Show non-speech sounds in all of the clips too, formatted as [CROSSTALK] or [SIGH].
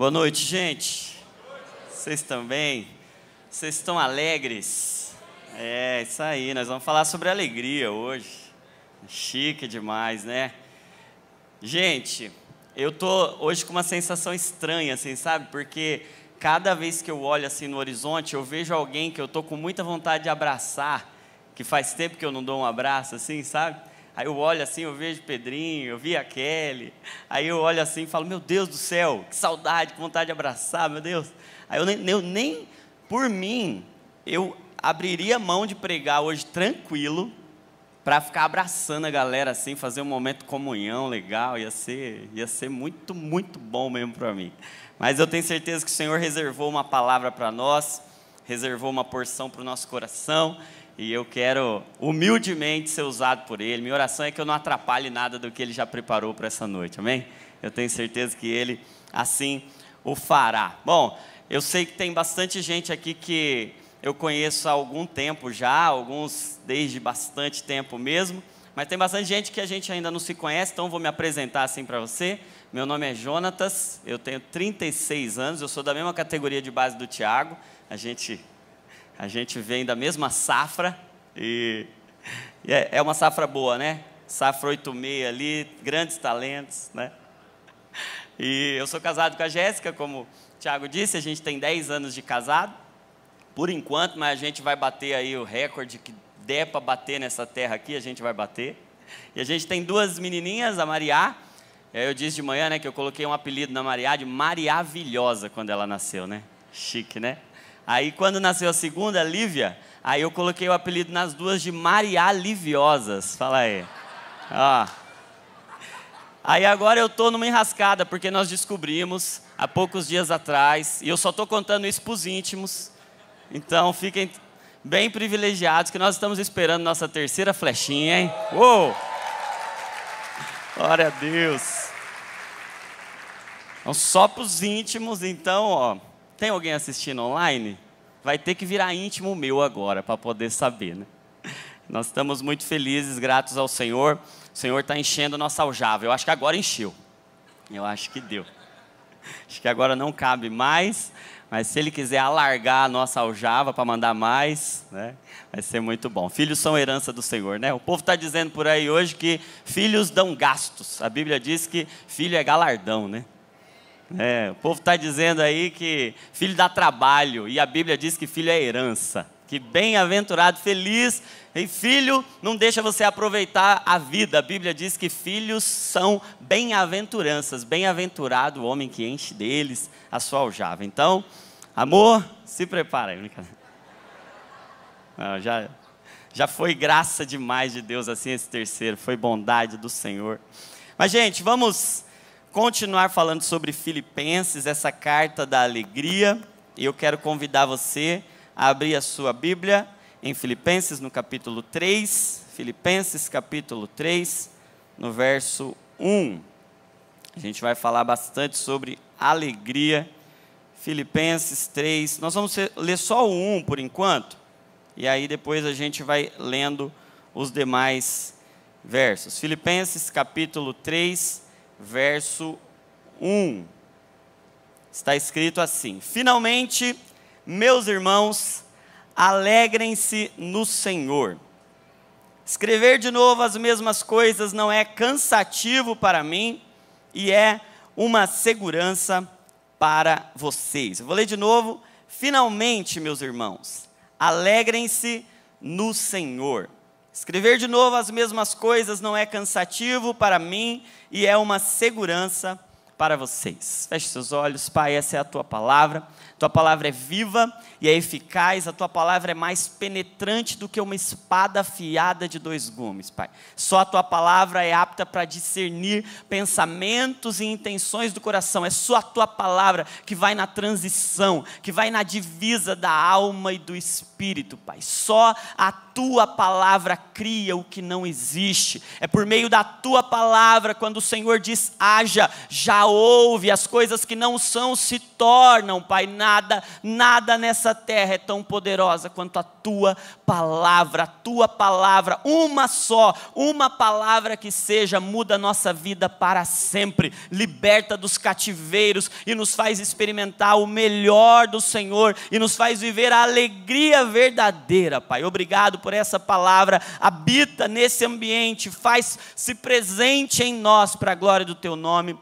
Boa noite, gente. Vocês também? Vocês estão alegres? É, isso aí, nós vamos falar sobre alegria hoje. Chique demais, né? Gente, eu tô hoje com uma sensação estranha, assim, sabe? Porque cada vez que eu olho assim no horizonte, eu vejo alguém que eu tô com muita vontade de abraçar, que faz tempo que eu não dou um abraço, assim, sabe? Aí eu olho assim, eu vejo Pedrinho, eu vi a Kelly. Aí eu olho assim e falo, meu Deus do céu, que saudade, que vontade de abraçar, meu Deus. Aí eu nem, eu nem por mim, eu abriria mão de pregar hoje tranquilo para ficar abraçando a galera assim, fazer um momento de comunhão legal, ia ser, ia ser muito, muito bom mesmo para mim. Mas eu tenho certeza que o Senhor reservou uma palavra para nós, reservou uma porção para o nosso coração e eu quero humildemente ser usado por Ele. Minha oração é que eu não atrapalhe nada do que Ele já preparou para essa noite, amém? Eu tenho certeza que Ele assim o fará. Bom, eu sei que tem bastante gente aqui que eu conheço há algum tempo já, alguns desde bastante tempo mesmo, mas tem bastante gente que a gente ainda não se conhece, então vou me apresentar assim para você. Meu nome é Jonatas, eu tenho 36 anos, eu sou da mesma categoria de base do Tiago, a gente a gente vem da mesma safra e, e é, é uma safra boa, né? Safra 86 ali, grandes talentos, né? E eu sou casado com a Jéssica, como o Thiago disse, a gente tem 10 anos de casado, por enquanto, mas a gente vai bater aí o recorde que der para bater nessa terra aqui, a gente vai bater. E a gente tem duas menininhas, a Mariá, é, eu disse de manhã, né, que eu coloquei um apelido na Mariá de Mariavilhosa, quando ela nasceu, né? Chique, né? Aí quando nasceu a segunda, Lívia, aí eu coloquei o apelido nas duas de Maria Liviosas. Fala aí. Ó. Aí agora eu tô numa enrascada, porque nós descobrimos há poucos dias atrás, e eu só tô contando isso pros íntimos. Então fiquem bem privilegiados que nós estamos esperando nossa terceira flechinha, hein? Uou! Glória a Deus. Então, só para os íntimos, então, ó. Tem alguém assistindo online? Vai ter que virar íntimo meu agora para poder saber, né? Nós estamos muito felizes, gratos ao Senhor. O Senhor está enchendo nossa aljava. Eu acho que agora encheu. Eu acho que deu. Acho que agora não cabe mais, mas se ele quiser alargar a nossa aljava para mandar mais, né, vai ser muito bom. Filhos são herança do Senhor, né? O povo está dizendo por aí hoje que filhos dão gastos. A Bíblia diz que filho é galardão, né? É, o povo está dizendo aí que filho dá trabalho, e a Bíblia diz que filho é herança. Que bem-aventurado, feliz, e filho não deixa você aproveitar a vida. A Bíblia diz que filhos são bem-aventuranças, bem-aventurado o homem que enche deles a sua aljava. Então, amor, se prepara. É não, já, já foi graça demais de Deus assim esse terceiro, foi bondade do Senhor. Mas, gente, vamos continuar falando sobre Filipenses, essa carta da alegria, e eu quero convidar você a abrir a sua Bíblia em Filipenses, no capítulo 3, Filipenses, capítulo 3, no verso 1. A gente vai falar bastante sobre alegria. Filipenses 3, nós vamos ler só o 1 por enquanto, e aí depois a gente vai lendo os demais versos. Filipenses capítulo 3, verso 1. Está escrito assim: Finalmente, meus irmãos, alegrem-se no Senhor. Escrever de novo as mesmas coisas não é cansativo para mim e é uma segurança para vocês. Eu vou ler de novo. Finalmente, meus irmãos, alegrem-se no Senhor. Escrever de novo as mesmas coisas não é cansativo para mim e é uma segurança para vocês. Feche seus olhos, Pai, essa é a tua palavra. Tua palavra é viva e é eficaz, a tua palavra é mais penetrante do que uma espada afiada de dois gumes, Pai. Só a tua palavra é apta para discernir pensamentos e intenções do coração. É só a tua palavra que vai na transição, que vai na divisa da alma e do espírito, Pai. Só a tua palavra cria o que não existe. É por meio da tua palavra, quando o Senhor diz haja, já ouve, as coisas que não são se tornam, Pai. Na nada, nada nessa terra é tão poderosa quanto a tua palavra, a tua palavra, uma só, uma palavra que seja, muda a nossa vida para sempre, liberta dos cativeiros e nos faz experimentar o melhor do Senhor e nos faz viver a alegria verdadeira, Pai. Obrigado por essa palavra, habita nesse ambiente, faz-se presente em nós para a glória do teu nome.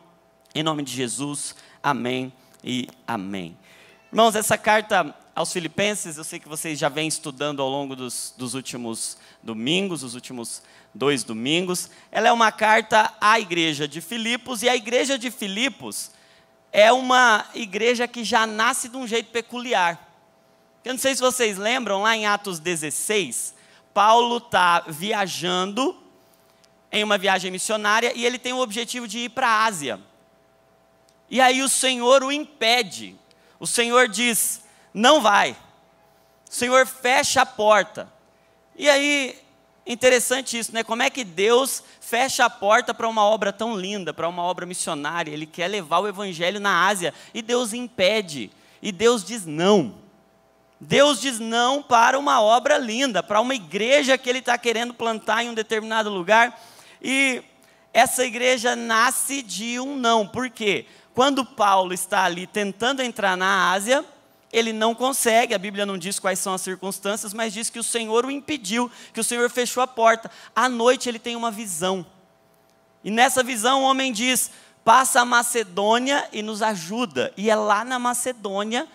Em nome de Jesus, amém e amém. Irmãos, essa carta aos Filipenses, eu sei que vocês já vêm estudando ao longo dos, dos últimos domingos, os últimos dois domingos. Ela é uma carta à igreja de Filipos, e a igreja de Filipos é uma igreja que já nasce de um jeito peculiar. Eu não sei se vocês lembram, lá em Atos 16, Paulo está viajando em uma viagem missionária e ele tem o objetivo de ir para a Ásia. E aí o Senhor o impede o Senhor diz: não vai. O Senhor fecha a porta. E aí, interessante isso, né? Como é que Deus fecha a porta para uma obra tão linda, para uma obra missionária? Ele quer levar o evangelho na Ásia e Deus impede. E Deus diz não. Deus diz não para uma obra linda, para uma igreja que Ele está querendo plantar em um determinado lugar. E essa igreja nasce de um não. Por quê? Quando Paulo está ali tentando entrar na Ásia, ele não consegue, a Bíblia não diz quais são as circunstâncias, mas diz que o Senhor o impediu, que o Senhor fechou a porta. À noite ele tem uma visão. E nessa visão o homem diz: passa a Macedônia e nos ajuda. E é lá na Macedônia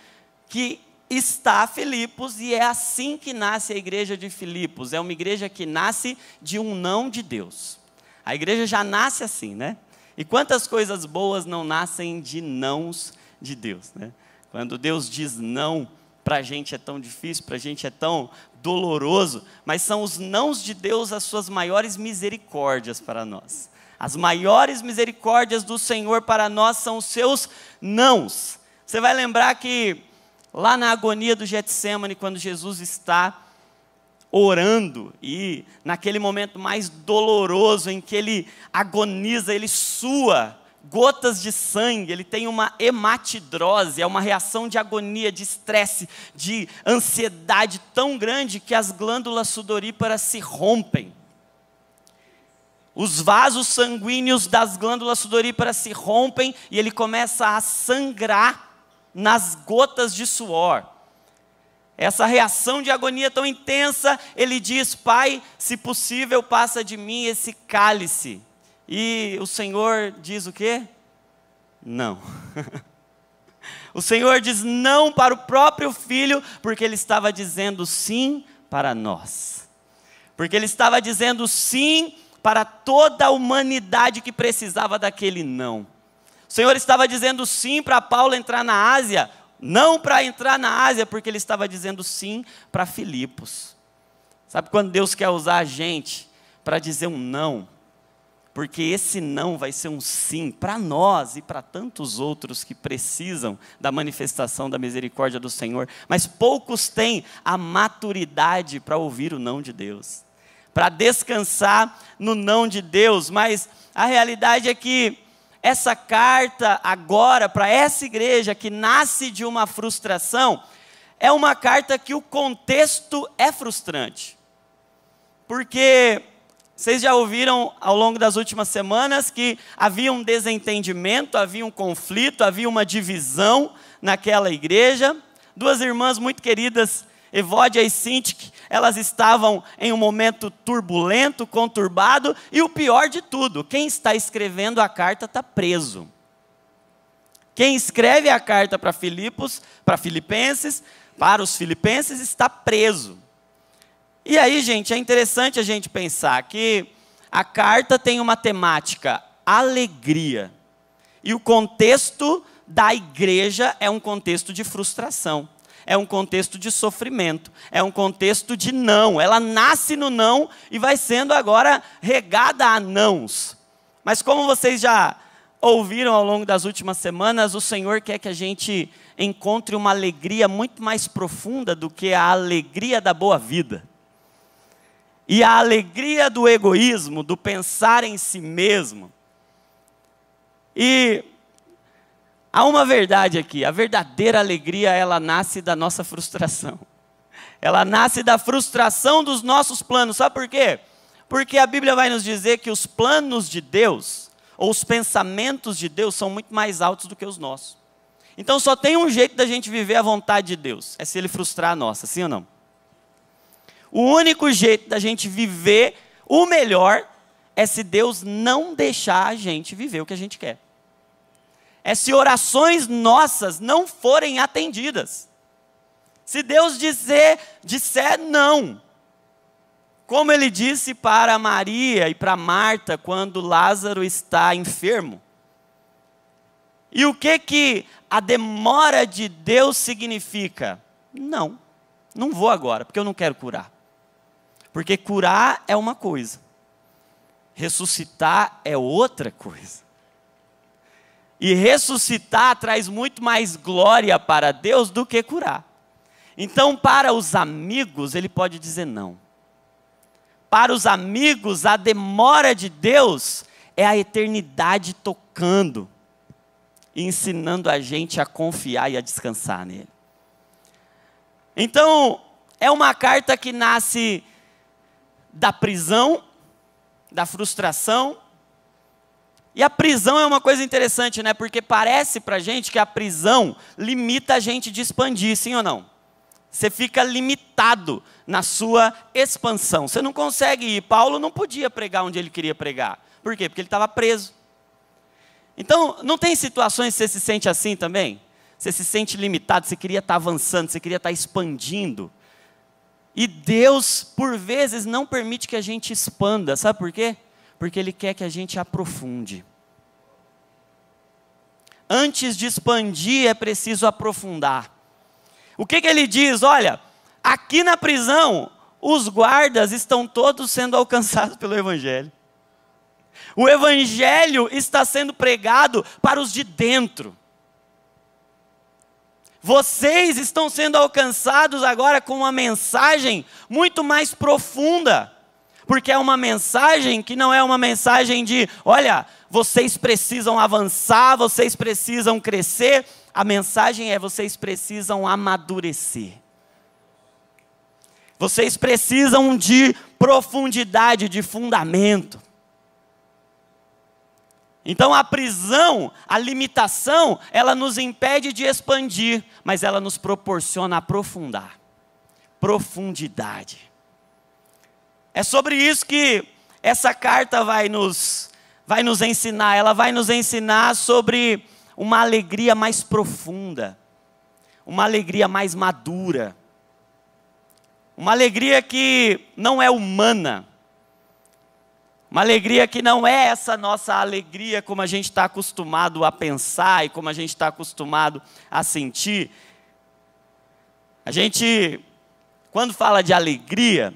que está Filipos, e é assim que nasce a igreja de Filipos. É uma igreja que nasce de um não de Deus. A igreja já nasce assim, né? E quantas coisas boas não nascem de nãos de Deus, né? Quando Deus diz não, para a gente é tão difícil, para a gente é tão doloroso, mas são os nãos de Deus as suas maiores misericórdias para nós. As maiores misericórdias do Senhor para nós são os seus nãos. Você vai lembrar que lá na agonia do Getsemane, quando Jesus está orando e naquele momento mais doloroso em que ele agoniza, ele sua gotas de sangue, ele tem uma hematidrose, é uma reação de agonia, de estresse, de ansiedade tão grande que as glândulas sudoríparas se rompem. Os vasos sanguíneos das glândulas sudoríparas se rompem e ele começa a sangrar nas gotas de suor. Essa reação de agonia tão intensa, ele diz: Pai, se possível, passa de mim esse cálice. E o Senhor diz o quê? Não. [LAUGHS] o Senhor diz não para o próprio filho, porque ele estava dizendo sim para nós. Porque ele estava dizendo sim para toda a humanidade que precisava daquele não. O Senhor estava dizendo sim para Paulo entrar na Ásia, não para entrar na Ásia, porque ele estava dizendo sim para Filipos. Sabe quando Deus quer usar a gente para dizer um não? Porque esse não vai ser um sim para nós e para tantos outros que precisam da manifestação da misericórdia do Senhor, mas poucos têm a maturidade para ouvir o não de Deus, para descansar no não de Deus, mas a realidade é que essa carta agora para essa igreja que nasce de uma frustração, é uma carta que o contexto é frustrante. Porque vocês já ouviram ao longo das últimas semanas que havia um desentendimento, havia um conflito, havia uma divisão naquela igreja. Duas irmãs muito queridas Evodia e Sintik, elas estavam em um momento turbulento, conturbado, e o pior de tudo, quem está escrevendo a carta está preso. Quem escreve a carta para Filipos, para Filipenses, para os filipenses está preso. E aí, gente, é interessante a gente pensar que a carta tem uma temática alegria. E o contexto da igreja é um contexto de frustração é um contexto de sofrimento, é um contexto de não. Ela nasce no não e vai sendo agora regada a nãos. Mas como vocês já ouviram ao longo das últimas semanas, o Senhor quer que a gente encontre uma alegria muito mais profunda do que a alegria da boa vida. E a alegria do egoísmo, do pensar em si mesmo. E Há uma verdade aqui: a verdadeira alegria ela nasce da nossa frustração. Ela nasce da frustração dos nossos planos. Sabe por quê? Porque a Bíblia vai nos dizer que os planos de Deus, ou os pensamentos de Deus, são muito mais altos do que os nossos. Então só tem um jeito da gente viver a vontade de Deus: é se Ele frustrar a nossa, sim ou não? O único jeito da gente viver o melhor é se Deus não deixar a gente viver o que a gente quer é se orações nossas não forem atendidas. Se Deus dizer, disser não. Como ele disse para Maria e para Marta quando Lázaro está enfermo. E o que que a demora de Deus significa? Não. Não vou agora, porque eu não quero curar. Porque curar é uma coisa. Ressuscitar é outra coisa. E ressuscitar traz muito mais glória para Deus do que curar. Então, para os amigos, ele pode dizer não. Para os amigos, a demora de Deus é a eternidade tocando, ensinando a gente a confiar e a descansar nele. Então, é uma carta que nasce da prisão, da frustração, e a prisão é uma coisa interessante, né? Porque parece pra gente que a prisão limita a gente de expandir, sim ou não? Você fica limitado na sua expansão. Você não consegue ir. Paulo não podia pregar onde ele queria pregar. Por quê? Porque ele estava preso. Então, não tem situações que você se sente assim também? Você se sente limitado, você queria estar tá avançando, você queria estar tá expandindo. E Deus, por vezes, não permite que a gente expanda. Sabe por quê? porque Ele quer que a gente aprofunde. Antes de expandir, é preciso aprofundar. O que, que ele diz? Olha, aqui na prisão, os guardas estão todos sendo alcançados pelo Evangelho. O Evangelho está sendo pregado para os de dentro. Vocês estão sendo alcançados agora com uma mensagem muito mais profunda porque é uma mensagem que não é uma mensagem de, olha, vocês precisam avançar, vocês precisam crescer. A mensagem é: vocês precisam amadurecer. Vocês precisam de profundidade, de fundamento. Então a prisão, a limitação, ela nos impede de expandir, mas ela nos proporciona aprofundar. Profundidade. É sobre isso que essa carta vai nos, vai nos ensinar. Ela vai nos ensinar sobre uma alegria mais profunda, uma alegria mais madura, uma alegria que não é humana, uma alegria que não é essa nossa alegria como a gente está acostumado a pensar e como a gente está acostumado a sentir. A gente, quando fala de alegria,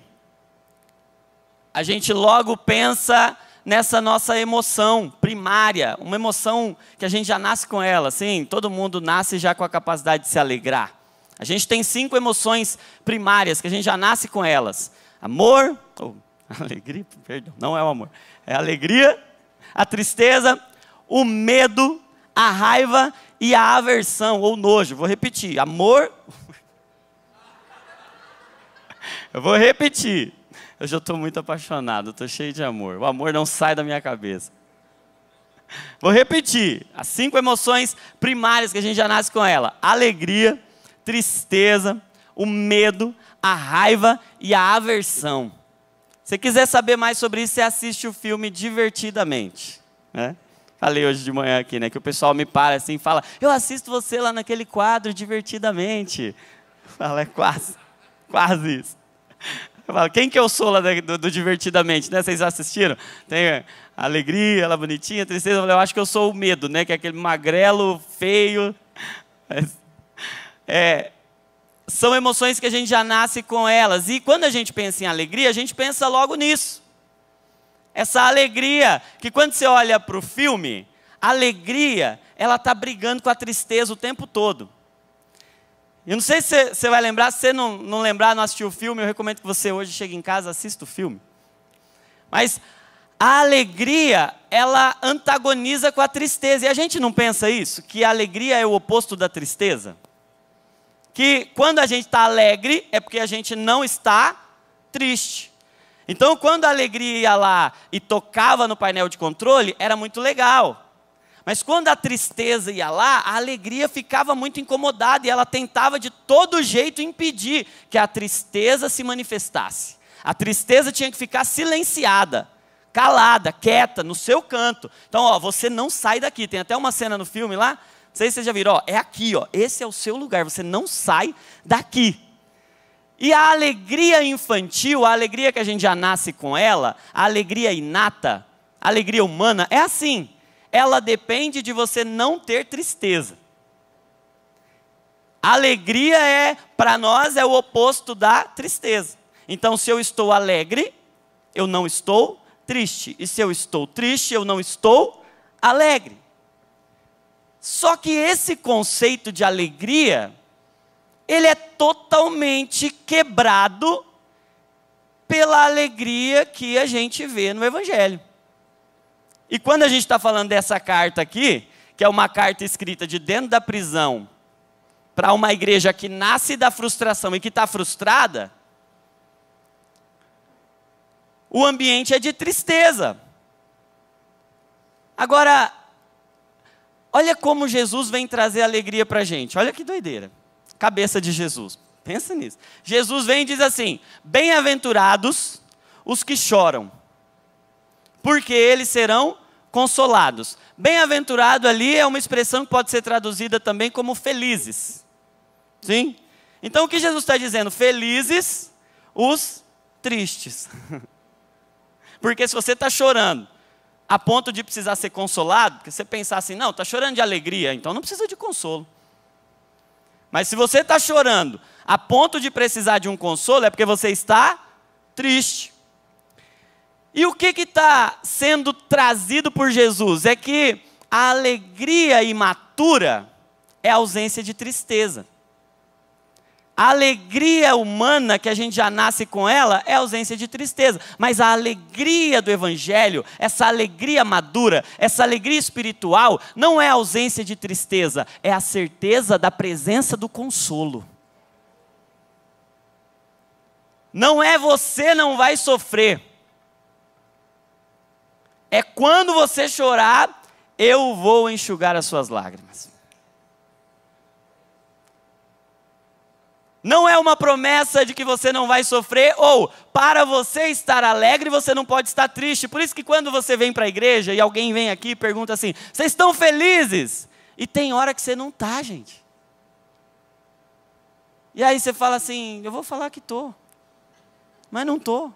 a gente logo pensa nessa nossa emoção primária, uma emoção que a gente já nasce com ela, sim, todo mundo nasce já com a capacidade de se alegrar. A gente tem cinco emoções primárias que a gente já nasce com elas: amor, ou [LAUGHS] alegria, perdão, não é o amor, é a alegria, a tristeza, o medo, a raiva e a aversão ou nojo. Vou repetir: amor. [LAUGHS] Eu vou repetir. Eu já estou muito apaixonado, estou cheio de amor. O amor não sai da minha cabeça. [LAUGHS] Vou repetir: as cinco emoções primárias que a gente já nasce com ela: alegria, tristeza, o medo, a raiva e a aversão. Se quiser saber mais sobre isso, você assiste o filme divertidamente. Né? Falei hoje de manhã aqui, né? Que o pessoal me para assim e fala: Eu assisto você lá naquele quadro divertidamente. Fala, é quase, quase isso. Eu falo, quem que eu sou lá do, do Divertidamente, né? Vocês assistiram? Tem a alegria, ela bonitinha, tristeza. Eu, falo, eu acho que eu sou o medo, né? Que é aquele magrelo, feio. É, são emoções que a gente já nasce com elas. E quando a gente pensa em alegria, a gente pensa logo nisso. Essa alegria, que quando você olha para o filme, a alegria, ela está brigando com a tristeza o tempo todo. Eu não sei se você vai lembrar, se você não, não lembrar, não assistiu o filme, eu recomendo que você hoje chegue em casa, assista o filme. Mas a alegria, ela antagoniza com a tristeza. E a gente não pensa isso? Que a alegria é o oposto da tristeza? Que quando a gente está alegre, é porque a gente não está triste. Então, quando a alegria ia lá e tocava no painel de controle, era muito legal. Mas quando a tristeza ia lá, a alegria ficava muito incomodada e ela tentava de todo jeito impedir que a tristeza se manifestasse. A tristeza tinha que ficar silenciada, calada, quieta, no seu canto. Então, ó, você não sai daqui. Tem até uma cena no filme lá, não sei se vocês já viram, ó, é aqui, ó, esse é o seu lugar, você não sai daqui. E a alegria infantil, a alegria que a gente já nasce com ela, a alegria inata, a alegria humana, é assim ela depende de você não ter tristeza. Alegria é, para nós, é o oposto da tristeza. Então, se eu estou alegre, eu não estou triste. E se eu estou triste, eu não estou alegre. Só que esse conceito de alegria, ele é totalmente quebrado pela alegria que a gente vê no Evangelho. E quando a gente está falando dessa carta aqui, que é uma carta escrita de dentro da prisão, para uma igreja que nasce da frustração e que está frustrada, o ambiente é de tristeza. Agora, olha como Jesus vem trazer alegria para a gente. Olha que doideira. Cabeça de Jesus. Pensa nisso. Jesus vem e diz assim: Bem-aventurados os que choram, porque eles serão consolados. Bem-aventurado ali é uma expressão que pode ser traduzida também como felizes. Sim? Então o que Jesus está dizendo? Felizes os tristes. [LAUGHS] Porque se você está chorando a ponto de precisar ser consolado, que você pensar assim, não, está chorando de alegria, então não precisa de consolo. Mas se você está chorando a ponto de precisar de um consolo, é porque você está triste. E o que está sendo trazido por Jesus? É que a alegria imatura é a ausência de tristeza. A alegria humana que a gente já nasce com ela é ausência de tristeza, mas a alegria do evangelho, essa alegria madura, essa alegria espiritual, não é ausência de tristeza, é a certeza da presença do consolo. Não é você não vai sofrer, é quando você chorar, eu vou enxugar as suas lágrimas. Não é uma promessa de que você não vai sofrer, ou para você estar alegre, você não pode estar triste. Por isso que quando você vem para a igreja e alguém vem aqui e pergunta assim: vocês estão felizes? E tem hora que você não tá, gente. E aí você fala assim: eu vou falar que tô, mas não tô.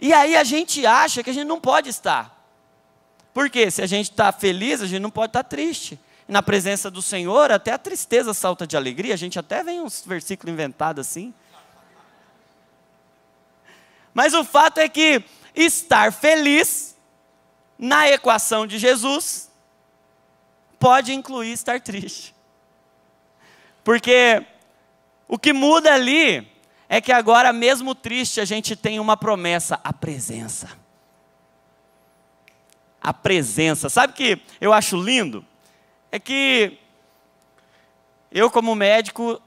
E aí a gente acha que a gente não pode estar. Porque se a gente está feliz, a gente não pode estar tá triste. na presença do Senhor, até a tristeza salta de alegria. A gente até vem uns versículos inventados assim. Mas o fato é que estar feliz na equação de Jesus pode incluir estar triste. Porque o que muda ali é que agora, mesmo triste, a gente tem uma promessa: a presença. A presença. Sabe o que eu acho lindo? É que eu, como médico,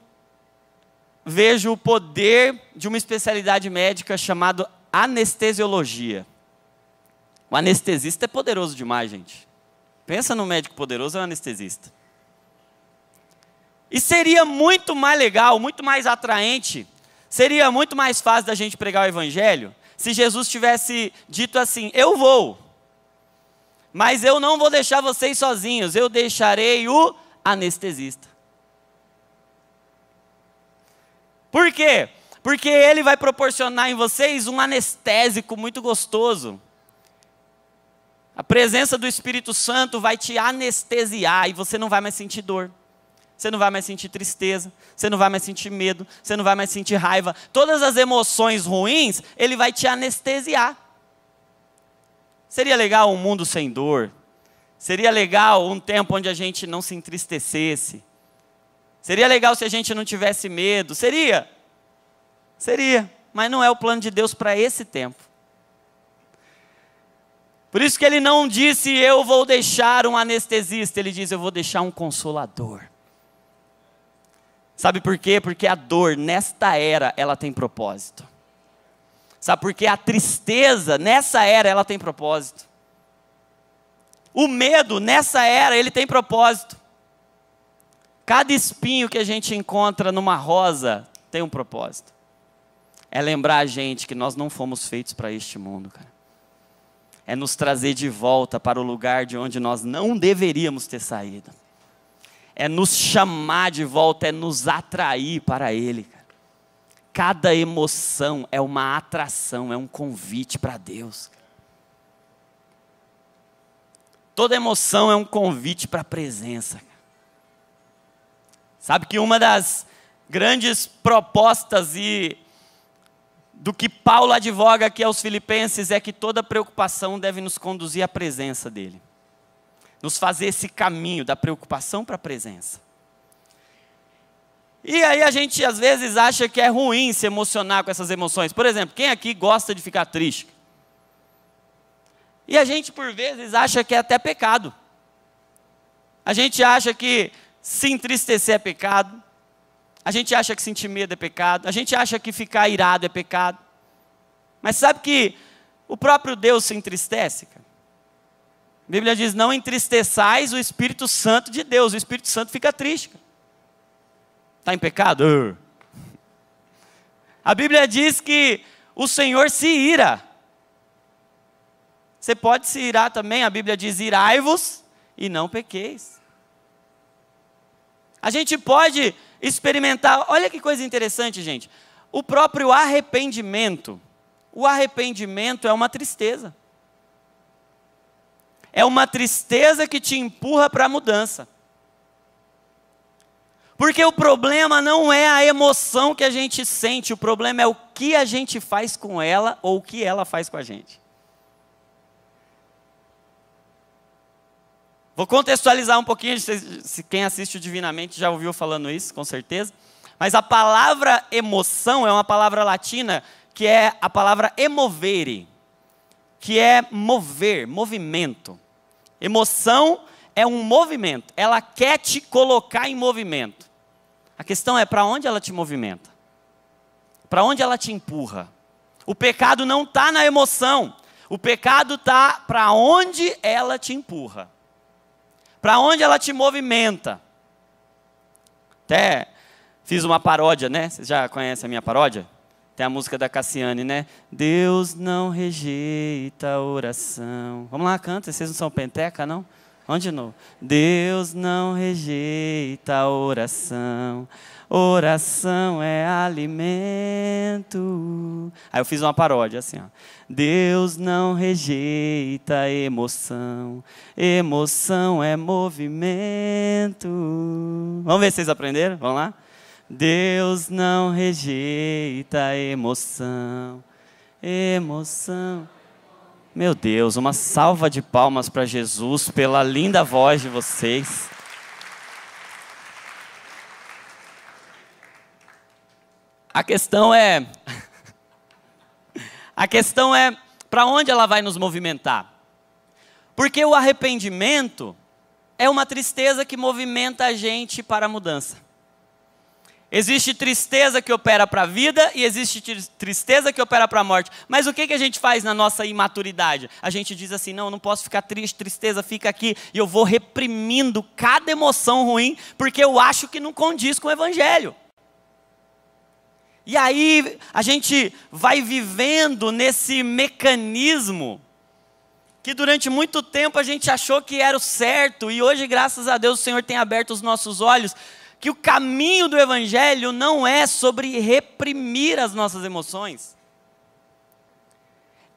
vejo o poder de uma especialidade médica chamada anestesiologia. O anestesista é poderoso demais, gente. Pensa no médico poderoso, é um anestesista. E seria muito mais legal, muito mais atraente Seria muito mais fácil da gente pregar o evangelho se Jesus tivesse dito assim: Eu vou, mas eu não vou deixar vocês sozinhos, eu deixarei o anestesista. Por quê? Porque ele vai proporcionar em vocês um anestésico muito gostoso. A presença do Espírito Santo vai te anestesiar e você não vai mais sentir dor você não vai mais sentir tristeza, você não vai mais sentir medo, você não vai mais sentir raiva. Todas as emoções ruins, ele vai te anestesiar. Seria legal um mundo sem dor. Seria legal um tempo onde a gente não se entristecesse. Seria legal se a gente não tivesse medo. Seria. Seria. Mas não é o plano de Deus para esse tempo. Por isso que ele não disse, eu vou deixar um anestesista, ele diz, eu vou deixar um consolador. Sabe por quê? Porque a dor nesta era ela tem propósito. Sabe por quê? A tristeza nessa era ela tem propósito. O medo nessa era ele tem propósito. Cada espinho que a gente encontra numa rosa tem um propósito. É lembrar a gente que nós não fomos feitos para este mundo, cara. É nos trazer de volta para o lugar de onde nós não deveríamos ter saído é nos chamar de volta, é nos atrair para Ele. Cada emoção é uma atração, é um convite para Deus. Toda emoção é um convite para a presença. Sabe que uma das grandes propostas e do que Paulo advoga aqui aos filipenses é que toda preocupação deve nos conduzir à presença dele nos fazer esse caminho da preocupação para a presença. E aí a gente às vezes acha que é ruim se emocionar com essas emoções. Por exemplo, quem aqui gosta de ficar triste? E a gente por vezes acha que é até pecado. A gente acha que se entristecer é pecado. A gente acha que sentir medo é pecado. A gente acha que ficar irado é pecado. Mas sabe que o próprio Deus se entristece? Cara? A Bíblia diz: não entristeçais o Espírito Santo de Deus. O Espírito Santo fica triste. Está em pecado? A Bíblia diz que o Senhor se ira. Você pode se irar também, a Bíblia diz: irai-vos e não pequeis. A gente pode experimentar, olha que coisa interessante, gente. O próprio arrependimento. O arrependimento é uma tristeza é uma tristeza que te empurra para a mudança. Porque o problema não é a emoção que a gente sente, o problema é o que a gente faz com ela ou o que ela faz com a gente. Vou contextualizar um pouquinho, quem assiste o Divinamente já ouviu falando isso, com certeza. Mas a palavra emoção é uma palavra latina que é a palavra emovere, que é mover, movimento. Emoção é um movimento, ela quer te colocar em movimento. A questão é para onde ela te movimenta? Para onde ela te empurra? O pecado não está na emoção, o pecado está para onde ela te empurra, para onde ela te movimenta. Até fiz uma paródia, né? Vocês já conhecem a minha paródia? Tem a música da Cassiane, né? Deus não rejeita oração. Vamos lá, canta. Vocês não são penteca, não? Vamos de novo. Deus não rejeita oração. Oração é alimento. Aí eu fiz uma paródia assim, ó. Deus não rejeita emoção. Emoção é movimento. Vamos ver se vocês aprenderam? Vamos lá? Deus não rejeita emoção, emoção. Meu Deus, uma salva de palmas para Jesus pela linda voz de vocês. A questão é. [LAUGHS] A questão é para onde ela vai nos movimentar. Porque o arrependimento é uma tristeza que movimenta a gente para a mudança. Existe tristeza que opera para a vida e existe tristeza que opera para a morte. Mas o que, que a gente faz na nossa imaturidade? A gente diz assim: não, eu não posso ficar triste, tristeza fica aqui. E eu vou reprimindo cada emoção ruim, porque eu acho que não condiz com o Evangelho. E aí a gente vai vivendo nesse mecanismo que durante muito tempo a gente achou que era o certo, e hoje, graças a Deus, o Senhor tem aberto os nossos olhos que o caminho do Evangelho não é sobre reprimir as nossas emoções,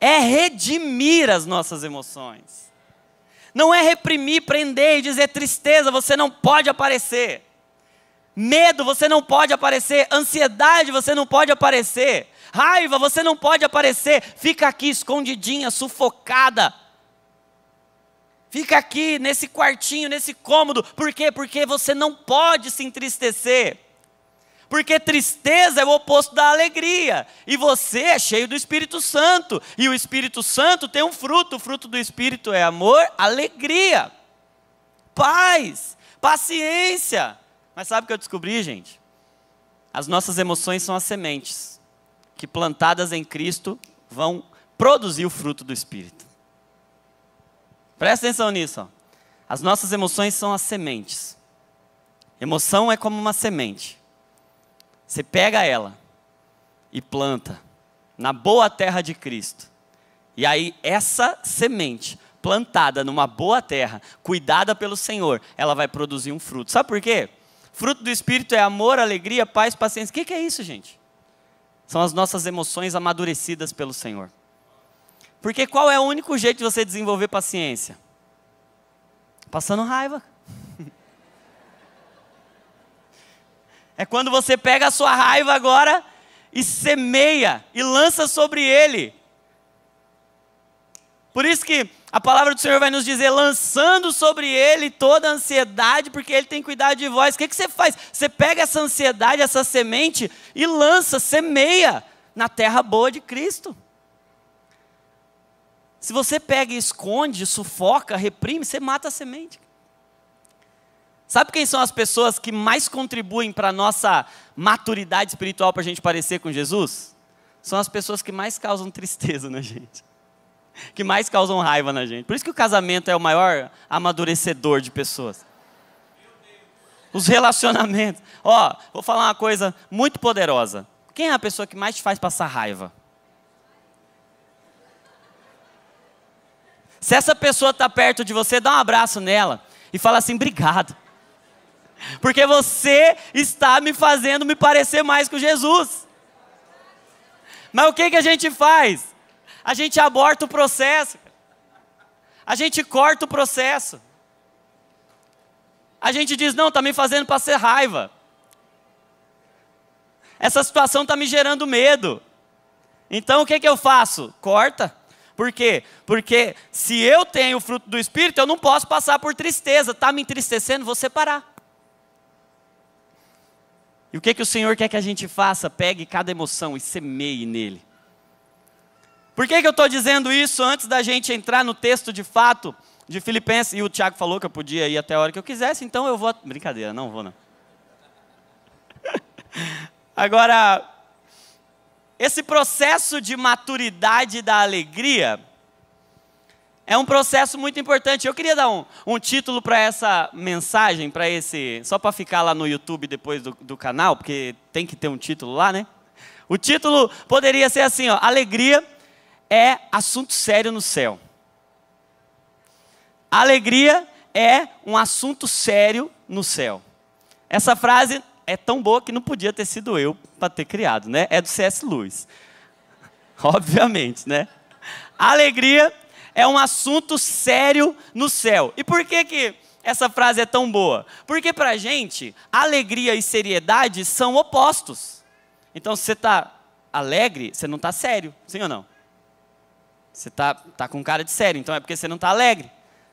é redimir as nossas emoções. Não é reprimir, prender e dizer tristeza, você não pode aparecer. Medo, você não pode aparecer. Ansiedade, você não pode aparecer. Raiva, você não pode aparecer. Fica aqui escondidinha, sufocada, Fica aqui nesse quartinho, nesse cômodo. Por quê? Porque você não pode se entristecer. Porque tristeza é o oposto da alegria. E você é cheio do Espírito Santo. E o Espírito Santo tem um fruto. O fruto do Espírito é amor, alegria, paz, paciência. Mas sabe o que eu descobri, gente? As nossas emoções são as sementes que plantadas em Cristo vão produzir o fruto do Espírito. Presta atenção nisso. Ó. As nossas emoções são as sementes. Emoção é como uma semente. Você pega ela e planta na boa terra de Cristo. E aí, essa semente plantada numa boa terra, cuidada pelo Senhor, ela vai produzir um fruto. Sabe por quê? Fruto do Espírito é amor, alegria, paz, paciência. O que, que é isso, gente? São as nossas emoções amadurecidas pelo Senhor. Porque qual é o único jeito de você desenvolver paciência? Passando raiva. [LAUGHS] É quando você pega a sua raiva agora e semeia e lança sobre ele. Por isso que a palavra do Senhor vai nos dizer, lançando sobre ele toda a ansiedade, porque ele tem cuidado de vós. O que, que você faz? Você pega essa ansiedade, essa semente, e lança, semeia na terra boa de Cristo. Se você pega e esconde, sufoca, reprime, você mata a semente. Sabe quem são as pessoas que mais contribuem para a nossa maturidade espiritual para a gente parecer com Jesus? São as pessoas que mais causam tristeza na gente, que mais causam raiva na gente. Por isso que o casamento é o maior amadurecedor de pessoas. Os relacionamentos. Ó, vou falar uma coisa muito poderosa. Quem é a pessoa que mais te faz passar raiva? Se essa pessoa está perto de você, dá um abraço nela e fala assim: obrigado. Porque você está me fazendo me parecer mais com Jesus. Mas o que, que a gente faz? A gente aborta o processo, a gente corta o processo. A gente diz: não, está me fazendo para ser raiva. Essa situação está me gerando medo. Então o que, que eu faço? Corta. Por quê? Porque se eu tenho o fruto do Espírito, eu não posso passar por tristeza. Está me entristecendo, vou separar. E o que, que o Senhor quer que a gente faça? Pegue cada emoção e semeie nele. Por que, que eu estou dizendo isso antes da gente entrar no texto de fato de Filipenses? E o Tiago falou que eu podia ir até a hora que eu quisesse, então eu vou. Brincadeira, não vou não. [LAUGHS] Agora, esse processo de maturidade da alegria é um processo muito importante. Eu queria dar um, um título para essa mensagem, para esse. Só para ficar lá no YouTube depois do, do, canal, porque tem que ter um título lá, né? O título poderia ser assim: ó, Alegria é assunto sério no céu. Alegria é um assunto sério no céu. Essa frase é tão boa que não podia ter sido eu para ter criado, né? É do C.S. Lewis. [LAUGHS] Obviamente, né? Alegria é um assunto sério no céu. E por que que essa frase é tão boa? Porque pra gente, alegria e seriedade são opostos. Então, se você tá alegre, você não tá sério, sim ou não? Você tá, tá com cara de sério, então é porque você não tá alegre.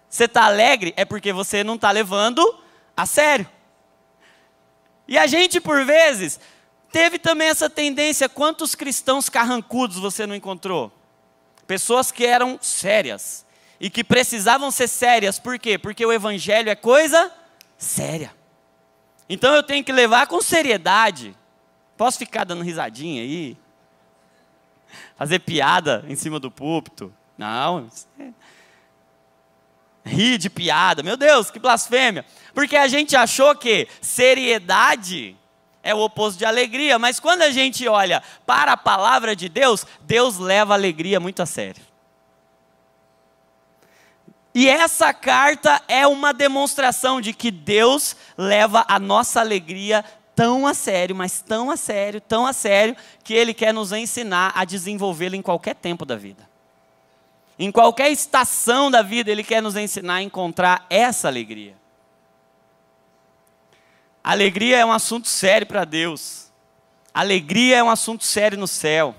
Você tá alegre é porque você não tá levando a sério. E a gente, por vezes, teve também essa tendência. Quantos cristãos carrancudos você não encontrou? Pessoas que eram sérias e que precisavam ser sérias. Por quê? Porque o evangelho é coisa séria. Então eu tenho que levar com seriedade. Posso ficar dando risadinha aí? Fazer piada em cima do púlpito? Não. É rir de piada. Meu Deus, que blasfêmia. Porque a gente achou que seriedade é o oposto de alegria, mas quando a gente olha para a palavra de Deus, Deus leva a alegria muito a sério. E essa carta é uma demonstração de que Deus leva a nossa alegria tão a sério, mas tão a sério, tão a sério, que Ele quer nos ensinar a desenvolvê-la em qualquer tempo da vida. Em qualquer estação da vida, Ele quer nos ensinar a encontrar essa alegria. Alegria é um assunto sério para Deus. Alegria é um assunto sério no céu.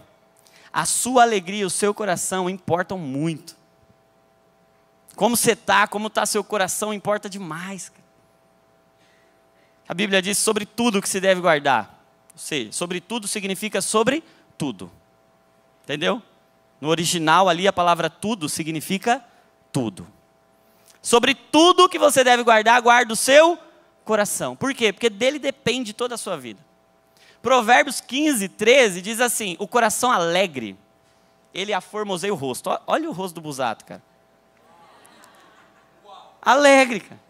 A sua alegria, o seu coração importam muito. Como você está, como está seu coração, importa demais. A Bíblia diz sobre tudo que se deve guardar. Ou seja, sobre tudo significa sobre tudo. Entendeu? No original ali a palavra tudo significa tudo. Sobre tudo que você deve guardar, guarda o seu coração coração. Por quê? Porque dele depende toda a sua vida. Provérbios 15, 13 diz assim: o coração alegre, ele aformoseia o rosto. Olha o rosto do busato, cara. Alegre, cara.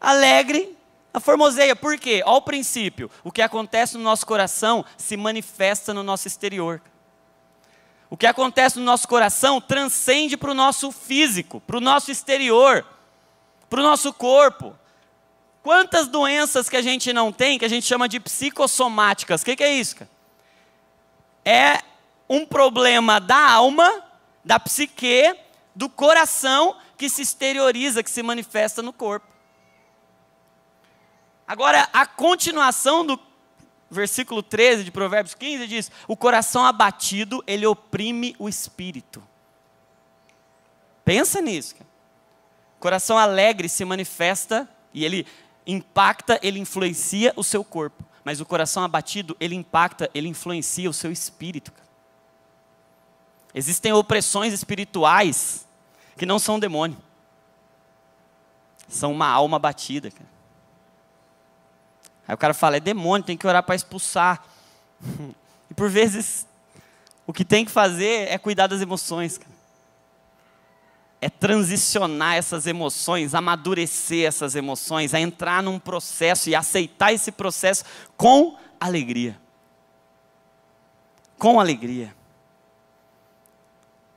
Alegre, aformoseia. Por quê? Olha o princípio. O que acontece no nosso coração se manifesta no nosso exterior. O que acontece no nosso coração transcende para o nosso físico, para o nosso exterior, para o nosso corpo. Quantas doenças que a gente não tem, que a gente chama de psicossomáticas? O que, que, é isso? É um problema da alma, da psique, do coração, que se exterioriza, que se manifesta no corpo. Agora, a continuação do versículo 13 de Provérbios 15 diz: O coração abatido, ele oprime o espírito. Pensa nisso. Coração alegre se manifesta e ele impacta, ele influencia o seu corpo. Mas o coração abatido, ele impacta, ele influencia o seu espírito. Existem opressões espirituais que não são demônio. São uma alma abatida. Cara. Aí o cara fala, é demônio, tem que orar para expulsar. [LAUGHS] E por vezes, o que tem que fazer é cuidar das emoções. Cara é transicionar essas emoções, amadurecer essas emoções, é entrar num processo e aceitar esse processo com alegria. Com alegria.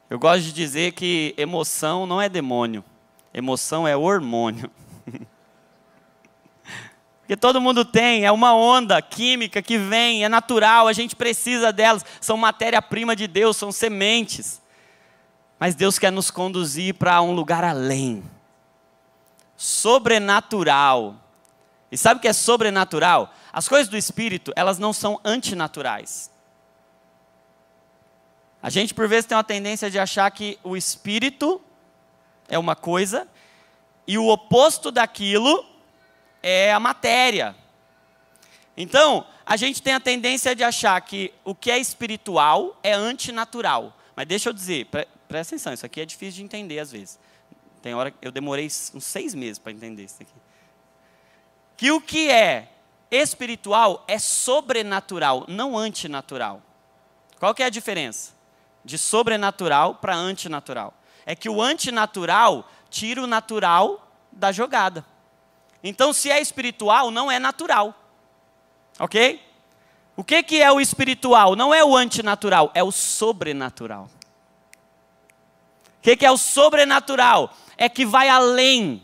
Eu gosto de dizer que emoção não é demônio, emoção é hormônio. [LAUGHS] Porque todo mundo tem, é uma onda química que vem, é natural, a gente precisa delas, são matéria-prima de Deus, são sementes. Mas Deus quer nos conduzir para um lugar além sobrenatural. E sabe o que é sobrenatural? As coisas do espírito, elas não são antinaturais. A gente, por vezes, tem uma tendência de achar que o espírito é uma coisa e o oposto daquilo é a matéria. Então, a gente tem a tendência de achar que o que é espiritual é antinatural. Mas deixa eu dizer, Presta atenção, isso aqui é difícil de entender às vezes. Tem hora eu demorei uns seis meses para entender isso aqui. Que o que é espiritual é sobrenatural, não antinatural. Qual que é a diferença de sobrenatural para antinatural? É que o antinatural tira o natural da jogada. Então, se é espiritual, não é natural. Ok? O que, que é o espiritual? Não é o antinatural, é o sobrenatural que, que é o sobrenatural? É que vai além,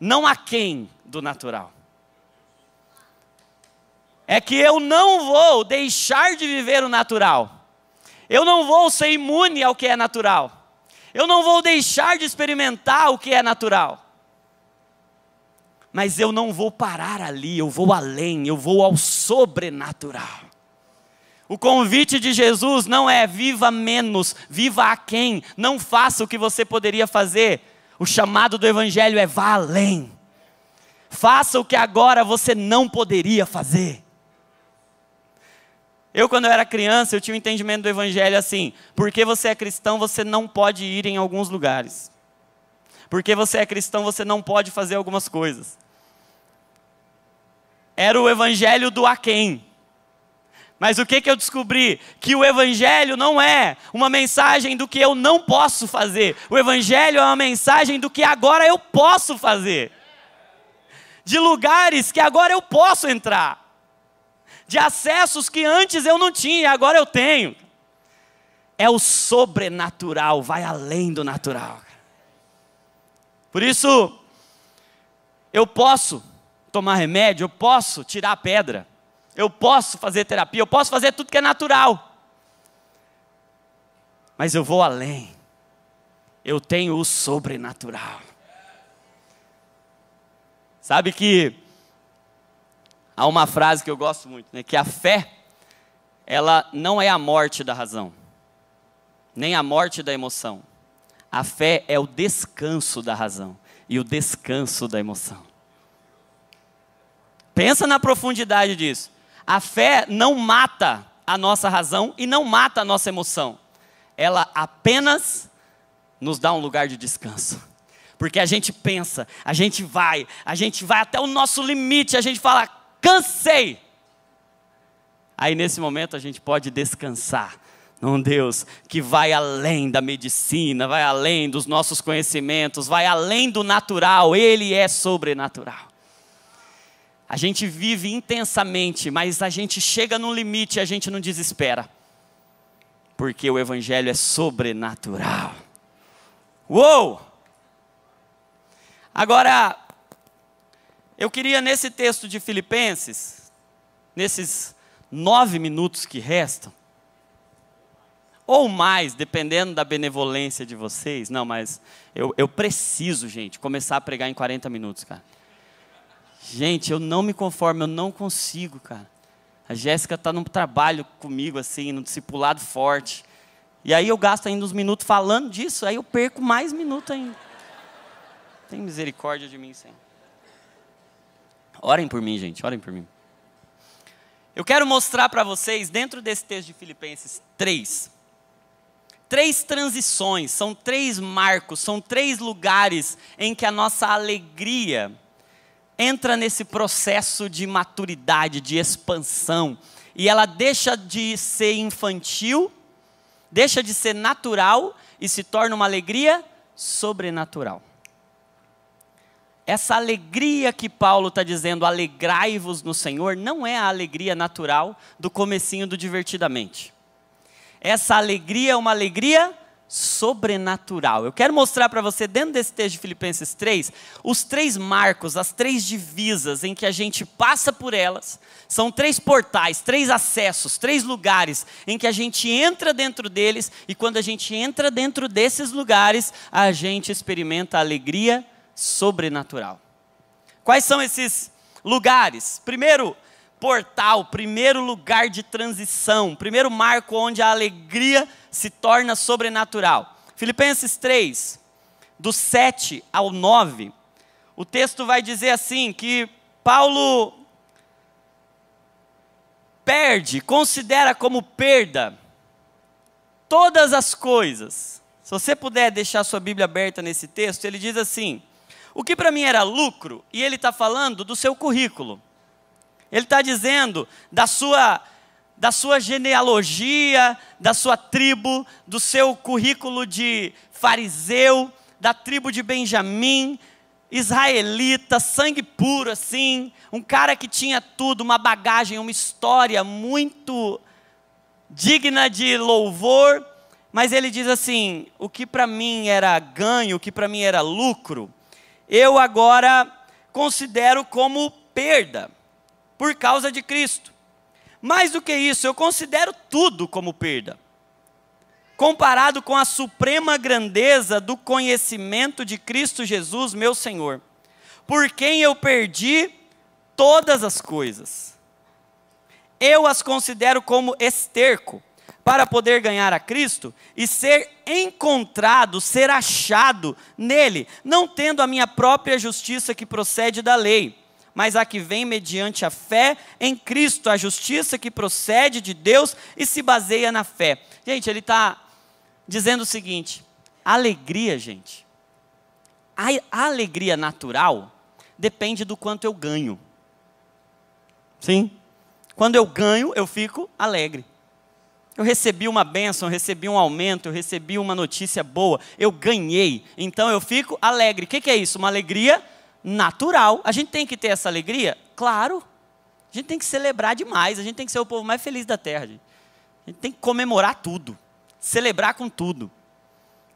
não aquém do natural. É que eu não vou deixar de viver o natural. Eu não vou ser imune ao que é natural. Eu não vou deixar de experimentar o que é natural. Mas eu não vou parar ali, eu vou além, eu vou ao sobrenatural. O convite de Jesus não é viva menos, viva a quem, não faça o que você poderia fazer. O chamado do Evangelho é vá além. Faça o que agora você não poderia fazer. Eu, quando eu era criança, eu tinha um entendimento do Evangelho assim: porque você é cristão, você não pode ir em alguns lugares. Porque você é cristão, você não pode fazer algumas coisas. Era o Evangelho do a quem mas o que, que eu descobri? Que o Evangelho não é uma mensagem do que eu não posso fazer. O Evangelho é uma mensagem do que agora eu posso fazer. De lugares que agora eu posso entrar. De acessos que antes eu não tinha e agora eu tenho. É o sobrenatural, vai além do natural. Por isso, eu posso tomar remédio, eu posso tirar a pedra eu posso fazer terapia, eu posso fazer tudo que é natural. Mas eu vou além. Eu tenho o sobrenatural. Sabe que há uma frase que eu gosto muito, né? Que a fé, ela não é a morte da razão, nem a morte da emoção. A fé é o descanso da razão e o descanso da emoção. Pensa na profundidade disso. A fé não mata a nossa razão e não mata a nossa emoção. Ela apenas nos dá um lugar de descanso. Porque a gente pensa, a gente vai, a gente vai até o nosso limite, a gente fala, cansei. Aí nesse momento a gente pode descansar num Deus que vai além da medicina, vai além dos nossos conhecimentos, vai além do natural, Ele é sobrenatural. A gente vive intensamente, mas a gente chega num limite e a gente não desespera. Porque o Evangelho é sobrenatural. Uou! Agora, eu queria nesse texto de Filipenses, nesses nove minutos que restam, ou mais, dependendo da benevolência de vocês. Não, mas eu, eu preciso, gente, começar a pregar em 40 minutos, cara. Gente, eu não me conformo, eu não consigo, cara. A Jéssica está num trabalho comigo, assim, num discipulado forte. E aí eu gasto ainda uns minutos falando disso, aí eu perco mais minutos ainda. Tem misericórdia de mim, Senhor. Orem por mim, gente, orem por mim. Eu quero mostrar para vocês, dentro desse texto de Filipenses três, três transições, são três marcos, são três lugares em que a nossa alegria entra nesse processo de maturidade, de expansão, e ela deixa de ser infantil, deixa de ser natural e se torna uma alegria sobrenatural. Essa alegria que Paulo está dizendo, alegrai-vos no Senhor, não é a alegria natural do comecinho do divertidamente. Essa alegria é uma alegria sobrenatural. Eu quero mostrar para você, dentro desse texto de Filipenses 3, os três marcos, as três divisas em que a gente passa por elas. São três portais, três acessos, três lugares em que a gente entra dentro deles, e quando a gente entra dentro desses lugares, a gente experimenta a alegria sobrenatural. Quais são esses lugares? Primeiro, portal, primeiro lugar de transição, primeiro marco onde a alegria se torna sobrenatural. Filipenses 3, do 7 ao 9, o texto vai dizer assim: que Paulo perde, considera como perda todas as coisas. Se você puder deixar sua Bíblia aberta nesse texto, ele diz assim: o que para mim era lucro, e ele está falando do seu currículo. Ele está dizendo da sua, da sua genealogia, da sua tribo, do seu currículo de fariseu, da tribo de Benjamim, israelita, sangue puro assim, um cara que tinha tudo, uma bagagem, uma história muito digna de louvor, mas ele diz assim: o que para mim era ganho, o que para mim era lucro, eu agora considero como perda por causa de Cristo. Mais do que isso, eu considero tudo como perda, comparado com a suprema grandeza do conhecimento de Cristo Jesus, meu Senhor, por quem eu perdi todas as coisas. Eu as considero como esterco, para poder ganhar a Cristo e ser encontrado, ser achado nele, não tendo a minha própria justiça que procede da lei mas a que vem mediante a fé em Cristo, a justiça que procede de Deus e se baseia na fé. Gente, ele está dizendo o seguinte: alegria, gente, a alegria natural depende do quanto eu ganho. Sim? Quando eu ganho, eu fico alegre. Eu recebi uma bênção, eu recebi um aumento, eu recebi uma notícia boa, eu ganhei. Então eu fico alegre. O que, que, é isso? Uma alegria natural. A gente tem que ter essa alegria? Claro. A gente tem que celebrar demais, a gente tem que ser o povo mais feliz da terra. Gente. A gente tem que comemorar tudo, celebrar com tudo.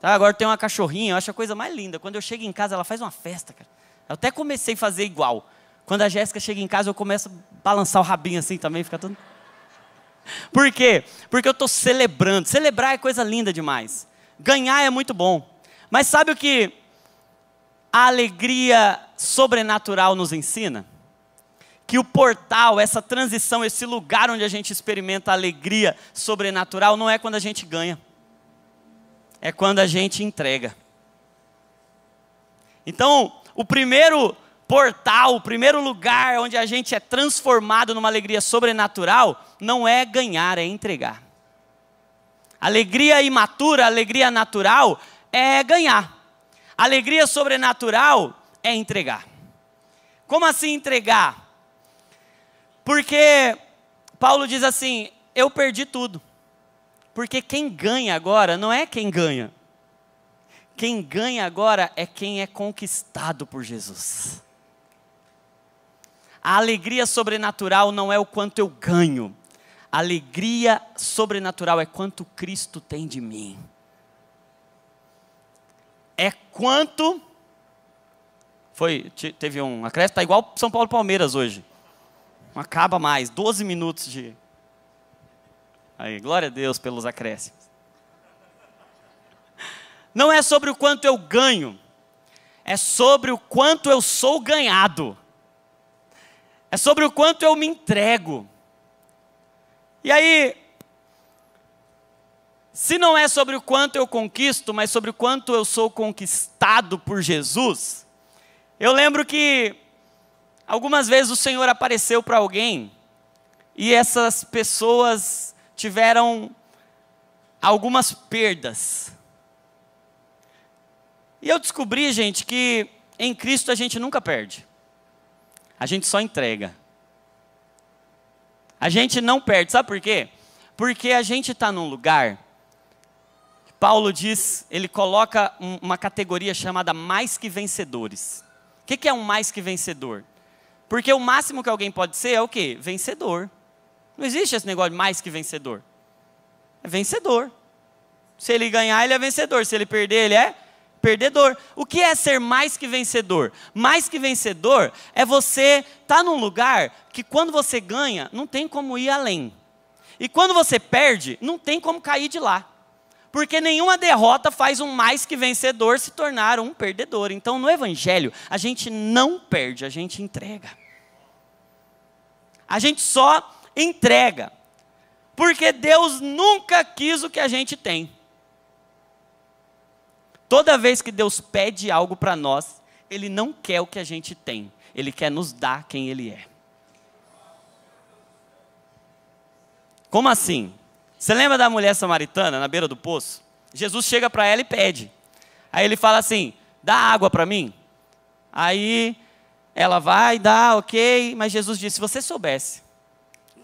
Tá? Agora tem uma cachorrinha, eu acho a coisa mais linda. Quando eu chego em casa, ela faz uma festa, cara. Eu até comecei a fazer igual. Quando a Jéssica chega em casa, eu começo a balançar o rabinho assim também, fica todo. [LAUGHS] Por quê? Porque eu estou celebrando. Celebrar é coisa linda demais. Ganhar é muito bom. Mas sabe o que a alegria sobrenatural nos ensina? Que o portal, essa transição, esse lugar onde a gente experimenta a alegria sobrenatural, não é quando a gente ganha, é quando a gente entrega. Então, o primeiro portal, o primeiro lugar onde a gente é transformado numa alegria sobrenatural, não é ganhar, é entregar. Alegria imatura, alegria natural, é ganhar. Alegria sobrenatural é entregar. Como assim entregar? Porque Paulo diz assim: eu perdi tudo. Porque quem ganha agora não é quem ganha. Quem ganha agora é quem é conquistado por Jesus. A alegria sobrenatural não é o quanto eu ganho. A alegria sobrenatural é quanto Cristo tem de mim quanto. Foi, teve um acréscimo, está igual São Paulo Palmeiras hoje. Não acaba mais, 12 minutos de. Aí, glória a Deus pelos acréscimos. Não é sobre o quanto eu ganho, é sobre o quanto eu sou ganhado, é sobre o quanto eu me entrego. E aí, se não é sobre o quanto eu conquisto, mas sobre o quanto eu sou conquistado por Jesus, eu lembro que algumas vezes o Senhor apareceu para alguém e essas pessoas tiveram algumas perdas. E eu descobri, gente, que em Cristo a gente nunca perde, a gente só entrega. A gente não perde, sabe por quê? Porque a gente está num lugar Paulo diz, ele coloca uma categoria chamada mais que vencedores. O que, é um mais que vencedor? Porque o máximo que alguém pode ser é o quê? Vencedor. Não existe esse negócio de mais que vencedor. É vencedor. Se ele ganhar, ele é vencedor. Se ele perder, ele é perdedor. O que é ser mais que vencedor? Mais que vencedor é você estar tá num lugar que quando você ganha, não tem como ir além. E quando você perde, não tem como cair de lá porque nenhuma derrota faz um mais que vencedor se tornar um perdedor. Então, no Evangelho, a gente não perde, a gente entrega. A gente só entrega. Porque Deus nunca quis o que a gente tem. Toda vez que Deus pede algo para nós, Ele não quer o que a gente tem, Ele quer nos dar quem Ele é. Como assim? Você lembra da mulher samaritana na beira do poço? Jesus chega para ela e pede. Aí ele fala assim: dá água para mim. Aí ela vai, dá, ok. Mas Jesus disse: se você soubesse,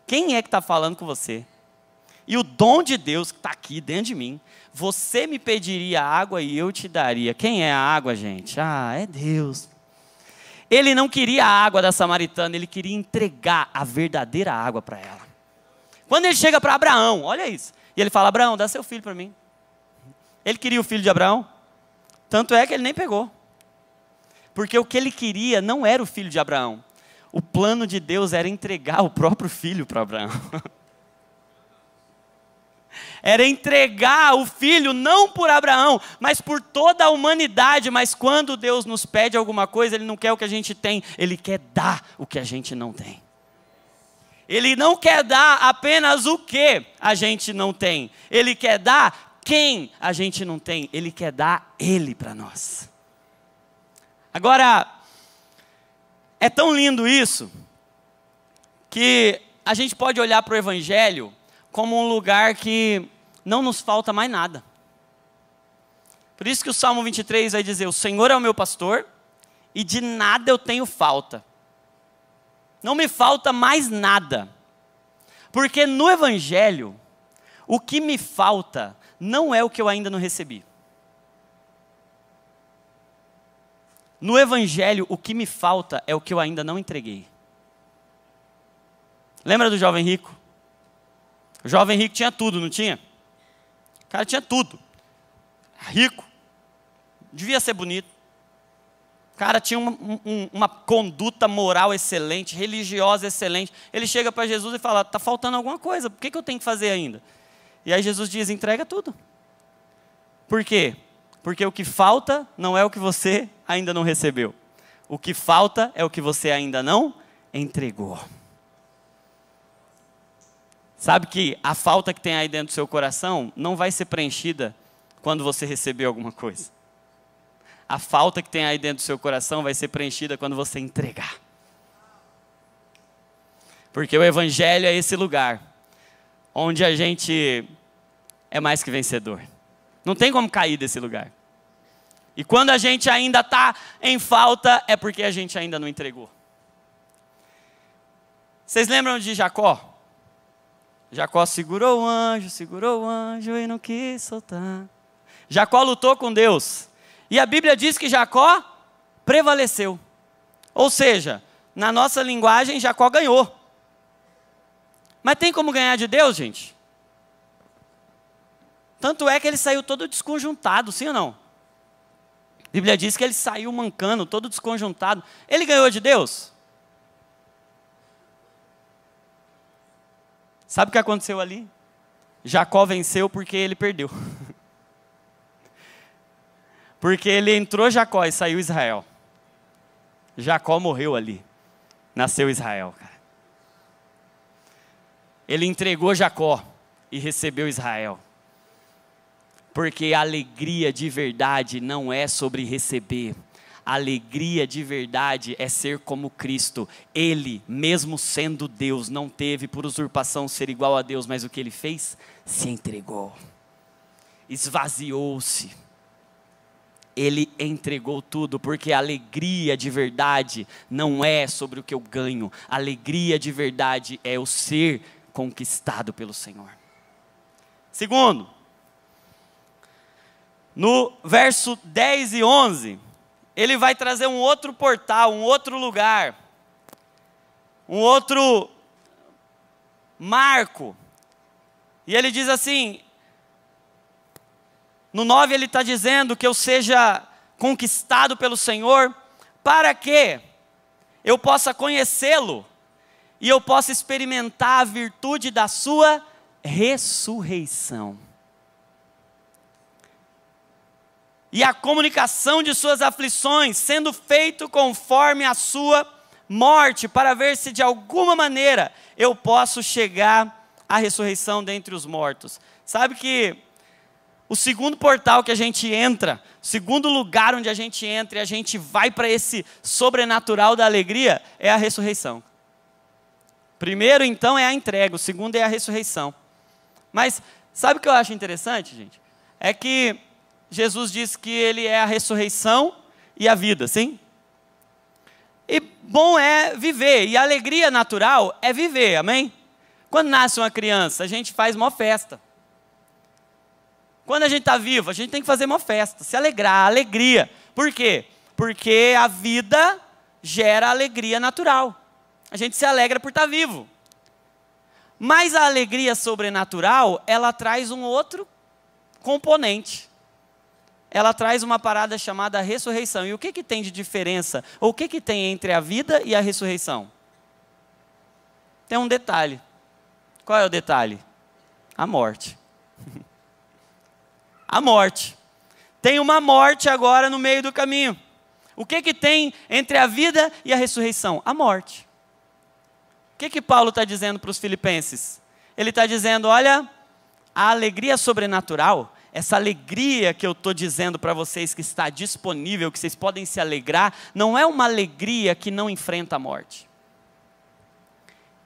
quem é que está falando com você? E o dom de Deus que está aqui dentro de mim, você me pediria água e eu te daria. Quem é a água, gente? Ah, é Deus. Ele não queria a água da samaritana, ele queria entregar a verdadeira água para ela. Quando ele chega para Abraão, olha isso. E ele fala: Abraão, dá seu filho para mim. Ele queria o filho de Abraão. Tanto é que ele nem pegou. Porque o que ele queria não era o filho de Abraão. O plano de Deus era entregar o próprio filho para Abraão. [LAUGHS] era entregar o filho não por Abraão, mas por toda a humanidade. Mas quando Deus nos pede alguma coisa, Ele não quer o que a gente tem, Ele quer dar o que a gente não tem. Ele não quer dar apenas o que a gente não tem. Ele quer dar quem a gente não tem. Ele quer dar Ele para nós. Agora, é tão lindo isso, que a gente pode olhar para o Evangelho como um lugar que não nos falta mais nada. Por isso que o Salmo 23 vai dizer: O Senhor é o meu pastor e de nada eu tenho falta não me falta mais nada. Porque no Evangelho, o que me falta não é o que eu ainda não recebi. No Evangelho, o que me falta é o que eu ainda não entreguei. Lembra do jovem rico? O jovem rico tinha tudo, não tinha? O cara tinha tudo. Rico, devia ser bonito, cara tinha uma, um, uma conduta moral excelente, religiosa excelente. Ele chega para Jesus e fala: está faltando alguma coisa, por que, que eu tenho que fazer ainda? E aí Jesus diz: entrega tudo. Por quê? Porque o que falta não é o que você ainda não recebeu. O que falta é o que você ainda não entregou. Sabe que a falta que tem aí dentro do seu coração não vai ser preenchida quando você receber alguma coisa a falta que tem aí dentro do seu coração vai ser preenchida quando você entregar. Porque o Evangelho é esse lugar onde a gente é mais que vencedor. Não tem como cair desse lugar. E quando a gente ainda está em falta, é porque a gente ainda não entregou. Vocês lembram de Jacó? Jacó segurou o anjo, segurou o anjo e não quis soltar. Jacó lutou com Deus. E a Bíblia diz que Jacó prevaleceu. Ou seja, na nossa linguagem, Jacó ganhou. Mas tem como ganhar de Deus, gente? Tanto é que ele saiu todo desconjuntado, sim ou não? A Bíblia diz que ele saiu mancando, todo desconjuntado. Ele ganhou de Deus? Sabe o que aconteceu ali? Jacó venceu porque ele perdeu. [LAUGHS] Porque ele entrou Jacó e saiu Israel. Jacó morreu ali. Nasceu Israel, cara. Ele entregou Jacó e recebeu Israel. Porque a alegria de verdade não é sobre receber. A alegria de verdade é ser como Cristo. Ele, mesmo sendo Deus, não teve por usurpação ser igual a Deus, mas o que ele fez? Se entregou. Esvaziou-se ele entregou tudo, porque a alegria de verdade não é sobre o que eu ganho, a alegria de verdade é o ser conquistado pelo Senhor. Segundo, no verso 10 e 11, ele vai trazer um outro portal, um outro lugar, um outro marco. E ele diz assim: no 9 ele está dizendo que eu seja conquistado pelo Senhor, para que eu possa conhecê-lo e eu possa experimentar a virtude da sua ressurreição. E a comunicação de suas aflições, sendo feito conforme a sua morte, para ver se de alguma maneira eu posso chegar à ressurreição dentre os mortos. Sabe que o segundo portal que a gente entra, segundo lugar onde a gente entra e a gente vai para esse sobrenatural da alegria é a ressurreição. Primeiro, então, é a entrega, o segundo é a ressurreição. Mas sabe o que eu acho interessante, gente? É que Jesus diz que ele é a ressurreição e a vida, sim? E bom é viver, e a alegria natural é viver, amém? Quando nasce uma criança, a gente faz uma festa. Quando a gente está vivo, a gente tem que fazer uma festa, se alegrar, alegria. Por quê? Porque a vida gera alegria natural. A gente se alegra por estar tá vivo. Mas a alegria sobrenatural, ela traz um outro componente. Ela traz uma parada chamada ressurreição. E o que, que tem de diferença? Ou o que, que tem entre a vida e a ressurreição? Tem um detalhe. Qual é o detalhe? A morte. A morte. Tem uma morte agora no meio do caminho. O que que tem entre a vida e a ressurreição? A morte. O que que Paulo está dizendo para os filipenses? Ele está dizendo, olha, a alegria sobrenatural, essa alegria que eu estou dizendo para vocês que está disponível, que vocês podem se alegrar, não é uma alegria que não enfrenta a morte.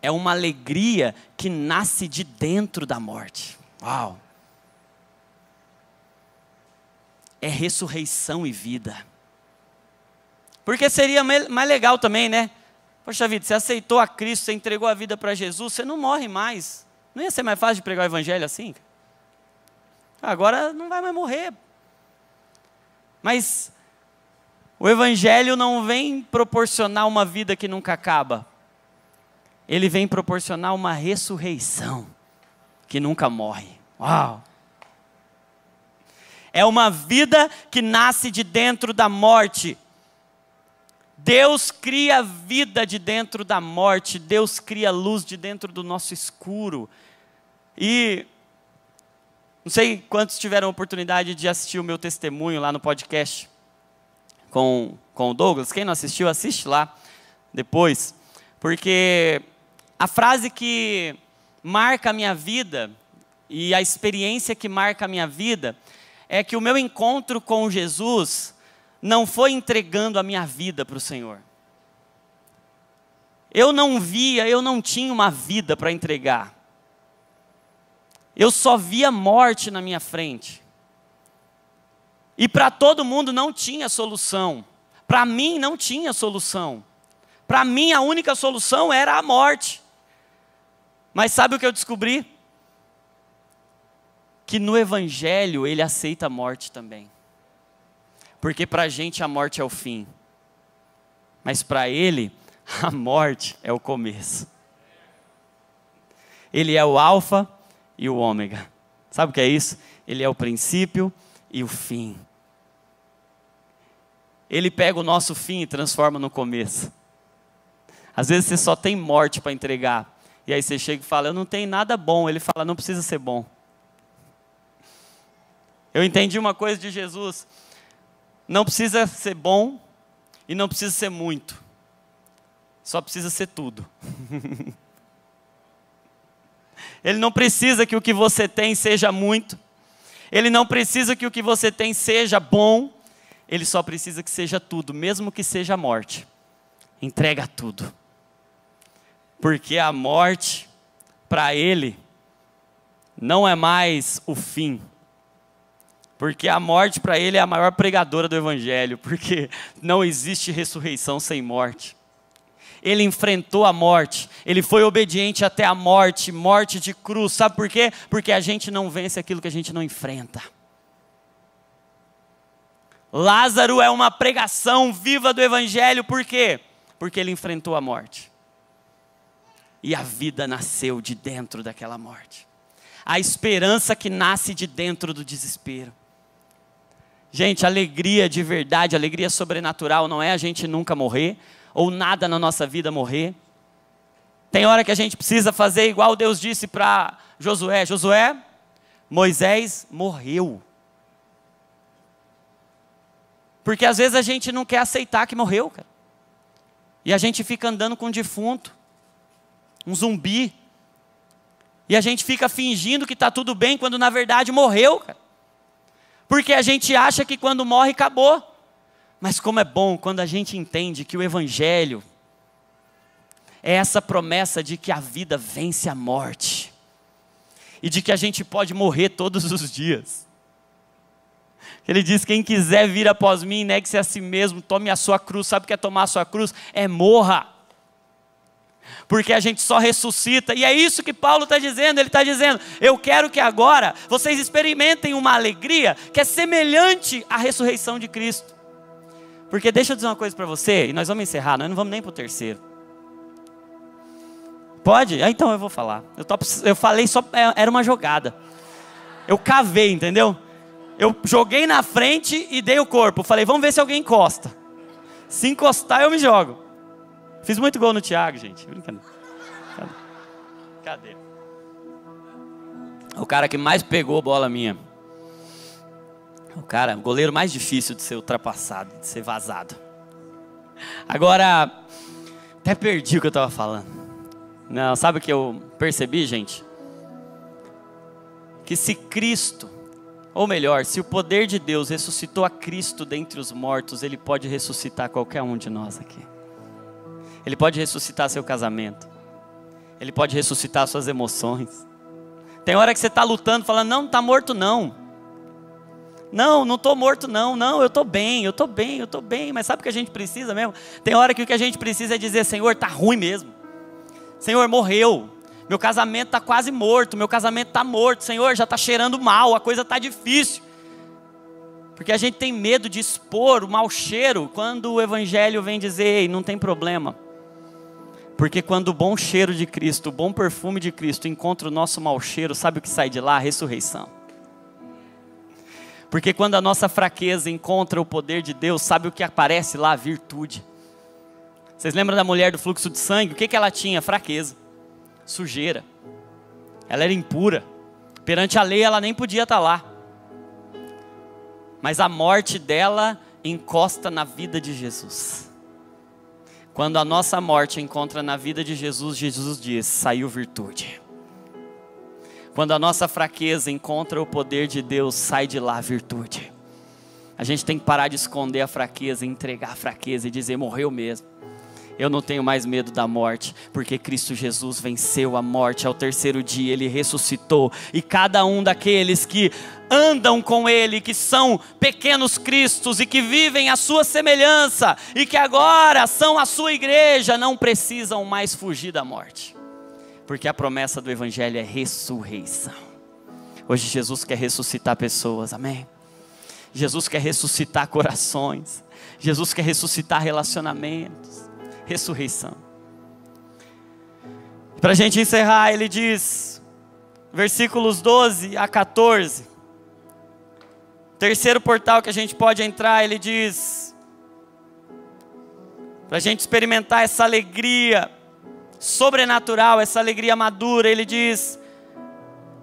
É uma alegria que nasce de dentro da morte. Uau! é ressurreição e vida. Porque seria mais legal também, né? Poxa vida, você aceitou a Cristo, você entregou a vida para Jesus, você não morre mais. Não ia ser mais fácil de pregar o evangelho assim? Agora não vai mais morrer. Mas o evangelho não vem proporcionar uma vida que nunca acaba. Ele vem proporcionar uma ressurreição que nunca morre. Uau! É uma vida que nasce de dentro da morte. Deus cria vida de dentro da morte, Deus cria luz de dentro do nosso escuro. E não sei quantos tiveram a oportunidade de assistir o meu testemunho lá no podcast com, com o Douglas. Quem não assistiu, assiste lá depois. Porque a frase que marca a minha vida e a experiência que marca a minha vida é que o meu encontro com Jesus não foi entregando a minha vida para o Senhor. Eu não via, eu não tinha uma vida para entregar. Eu só via morte na minha frente. E para todo mundo não tinha solução. Para mim não tinha solução. Para mim a única solução era a morte. Mas sabe o que eu descobri? que no Evangelho ele aceita a morte também. Porque para a gente a morte é o fim, mas para ele a morte é o começo. Ele é o Alfa e o Ômega. Sabe o que é isso? Ele é o princípio e o fim. Ele pega o nosso fim e transforma no começo. Às vezes você só tem morte para entregar. E aí você chega e fala: Eu não tenho nada bom. Ele fala: Não precisa ser bom. Eu entendi uma coisa de Jesus: não precisa ser bom e não precisa ser muito, só precisa ser tudo. [LAUGHS] Ele não precisa que o que você tem seja muito, ele não precisa que o que você tem seja bom, ele só precisa que seja tudo, mesmo que seja a morte. Entrega tudo. Porque a morte, para ele, não é mais o fim, porque a morte para ele é a maior pregadora do evangelho, porque não existe ressurreição sem morte. Ele enfrentou a morte, ele foi obediente até a morte, morte de cruz. Sabe por quê? Porque a gente não vence aquilo que a gente não enfrenta. Lázaro é uma pregação viva do evangelho, por quê? Porque ele enfrentou a morte. E a vida nasceu de dentro daquela morte. A esperança que nasce de dentro do desespero Gente, alegria de verdade, alegria sobrenatural não é a gente nunca morrer ou nada na nossa vida morrer. Tem hora que a gente precisa fazer igual Deus disse para Josué: Josué, Moisés morreu. Porque às vezes a gente não quer aceitar que morreu, cara. E a gente fica andando com um defunto, um zumbi. E a gente fica fingindo que está tudo bem quando na verdade morreu, cara. Porque a gente acha que quando morre acabou. Mas como é bom quando a gente entende que o evangelho é essa promessa de que a vida vence a morte. E de que a gente pode morrer todos os dias. Ele diz: quem quiser vir após mim, negue-se a si mesmo, tome a sua cruz. Sabe o que é tomar a sua cruz? É morra porque a gente só ressuscita. E é isso que Paulo está dizendo. Ele está dizendo: Eu quero que agora vocês experimentem uma alegria que é semelhante à ressurreição de Cristo. Porque deixa eu dizer uma coisa para você, e nós vamos encerrar, nós não vamos nem para o terceiro. Pode? Ah, então eu vou falar. Eu, tô, eu falei só, é, era uma jogada. Eu cavei, entendeu? Eu joguei na frente e dei o corpo. Falei, vamos ver se alguém encosta. Se encostar, eu me jogo. Fiz muito gol no Thiago, gente. Brincadeira. Cadê? O cara que mais pegou a bola minha. O cara, o goleiro mais difícil de ser ultrapassado, de ser vazado. Agora, até perdi o que eu estava falando. Não, sabe o que eu percebi, gente? Que se Cristo, ou melhor, se o poder de Deus ressuscitou a Cristo dentre os mortos, ele pode ressuscitar qualquer um de nós aqui. Ele pode ressuscitar seu casamento. Ele pode ressuscitar suas emoções. Tem hora que você está lutando, falando, não, não está morto não. Não, não estou morto não, não, eu estou bem, eu estou bem, eu estou bem. Mas sabe o que a gente precisa mesmo? Tem hora que o que a gente precisa é dizer, Senhor, está ruim mesmo. Senhor, morreu. Meu casamento está quase morto, meu casamento está morto. Senhor, já está cheirando mal, a coisa está difícil. Porque a gente tem medo de expor o mau cheiro quando o Evangelho vem dizer, ei, não tem problema. Porque quando o bom cheiro de Cristo, o bom perfume de Cristo encontra o nosso mau cheiro, sabe o que sai de lá? A ressurreição. Porque quando a nossa fraqueza encontra o poder de Deus, sabe o que aparece lá? A virtude. Vocês lembram da mulher do fluxo de sangue? O que, que ela tinha? Fraqueza, sujeira. Ela era impura. Perante a lei, ela nem podia estar tá lá. Mas a morte dela encosta na vida de Jesus. Quando a nossa morte encontra na vida de Jesus, Jesus diz: saiu virtude. Quando a nossa fraqueza encontra o poder de Deus, sai de lá virtude. A gente tem que parar de esconder a fraqueza, entregar a fraqueza e dizer: morreu mesmo. Eu não tenho mais medo da morte, porque Cristo Jesus venceu a morte. Ao terceiro dia ele ressuscitou, e cada um daqueles que andam com ele, que são pequenos cristos e que vivem a sua semelhança e que agora são a sua igreja, não precisam mais fugir da morte. Porque a promessa do evangelho é ressurreição. Hoje Jesus quer ressuscitar pessoas, amém? Jesus quer ressuscitar corações, Jesus quer ressuscitar relacionamentos ressurreição. Para a gente encerrar, ele diz, versículos 12 a 14. Terceiro portal que a gente pode entrar, ele diz, para a gente experimentar essa alegria sobrenatural, essa alegria madura, ele diz: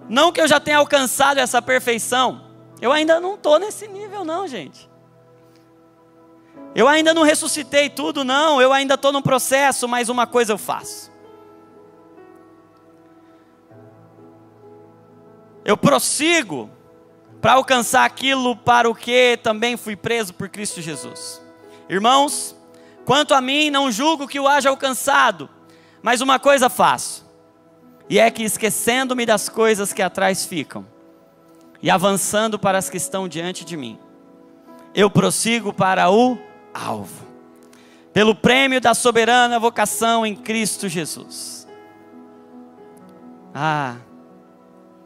Não que eu já tenha alcançado essa perfeição, eu ainda não estou nesse nível, não, gente. Eu ainda não ressuscitei tudo, não, eu ainda estou num processo, mas uma coisa eu faço. Eu prossigo para alcançar aquilo para o que também fui preso por Cristo Jesus. Irmãos, quanto a mim, não julgo que o haja alcançado, mas uma coisa faço, e é que esquecendo-me das coisas que atrás ficam, e avançando para as que estão diante de mim, eu prossigo para o alvo, pelo prêmio da soberana vocação em Cristo Jesus. Ah,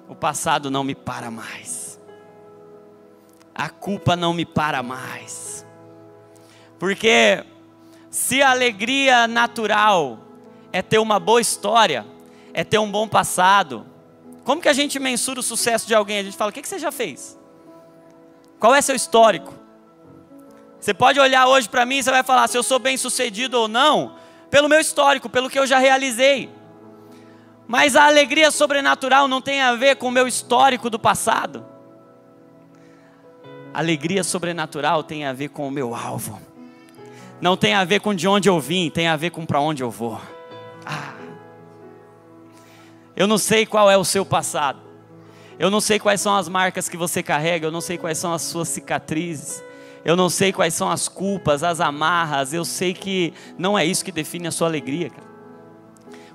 o passado não me para mais, a culpa não me para mais, porque se a alegria natural é ter uma boa história, é ter um bom passado, como que a gente mensura o sucesso de alguém? A gente fala: o que, você já fez? Qual é seu histórico? Você pode olhar hoje para mim e você vai falar se eu sou bem sucedido ou não, pelo meu histórico, pelo que eu já realizei. Mas a alegria sobrenatural não tem a ver com o meu histórico do passado. A alegria sobrenatural tem a ver com o meu alvo. Não tem a ver com de onde eu vim, tem a ver com para onde eu vou. Ah. Eu não sei qual é o seu passado. Eu não sei quais são as marcas que você carrega, eu não sei quais são as suas cicatrizes. Eu não sei quais são as culpas, as amarras. Eu sei que não é isso que define a sua alegria, cara.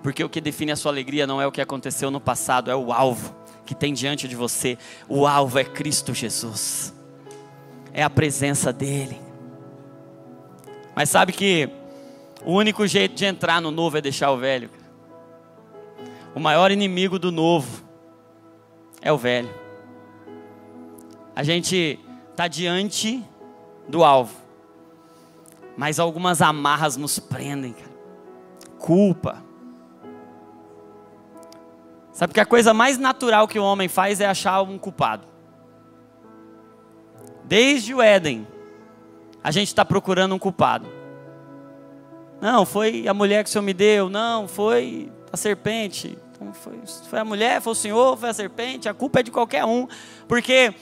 Porque o que define a sua alegria não é o que aconteceu no passado, é o alvo que tem diante de você. O alvo é Cristo Jesus. É a presença dele. Mas sabe que o único jeito de entrar no novo é deixar o velho. O maior inimigo do novo é o velho. A gente está diante do alvo. Mas algumas amarras nos prendem, cara. Culpa. Sabe que a coisa mais natural que o homem faz é achar um culpado. Desde o Éden, a gente está procurando um culpado. Não, foi a mulher que o Senhor me deu. Não, foi a serpente. Então, foi, foi a mulher, foi o Senhor, foi a serpente. A culpa é de qualquer um. Porque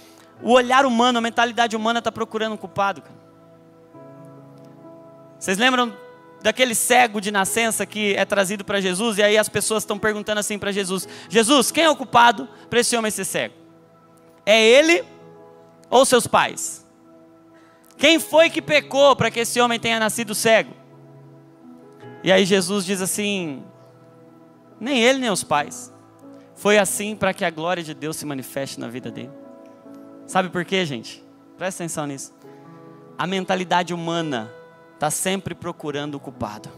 o olhar humano, a mentalidade humana está procurando um culpado. Cara. Vocês lembram daquele cego de nascença que é trazido para Jesus e aí as pessoas estão perguntando assim para Jesus: Jesus, quem é o culpado para esse homem ser cego? É ele ou seus pais? Quem foi que pecou para que esse homem tenha nascido cego? E aí Jesus diz assim: Nem ele nem os pais. Foi assim para que a glória de Deus se manifeste na vida dele. Sabe por quê, gente? Presta atenção nisso. A mentalidade humana está sempre procurando o culpado.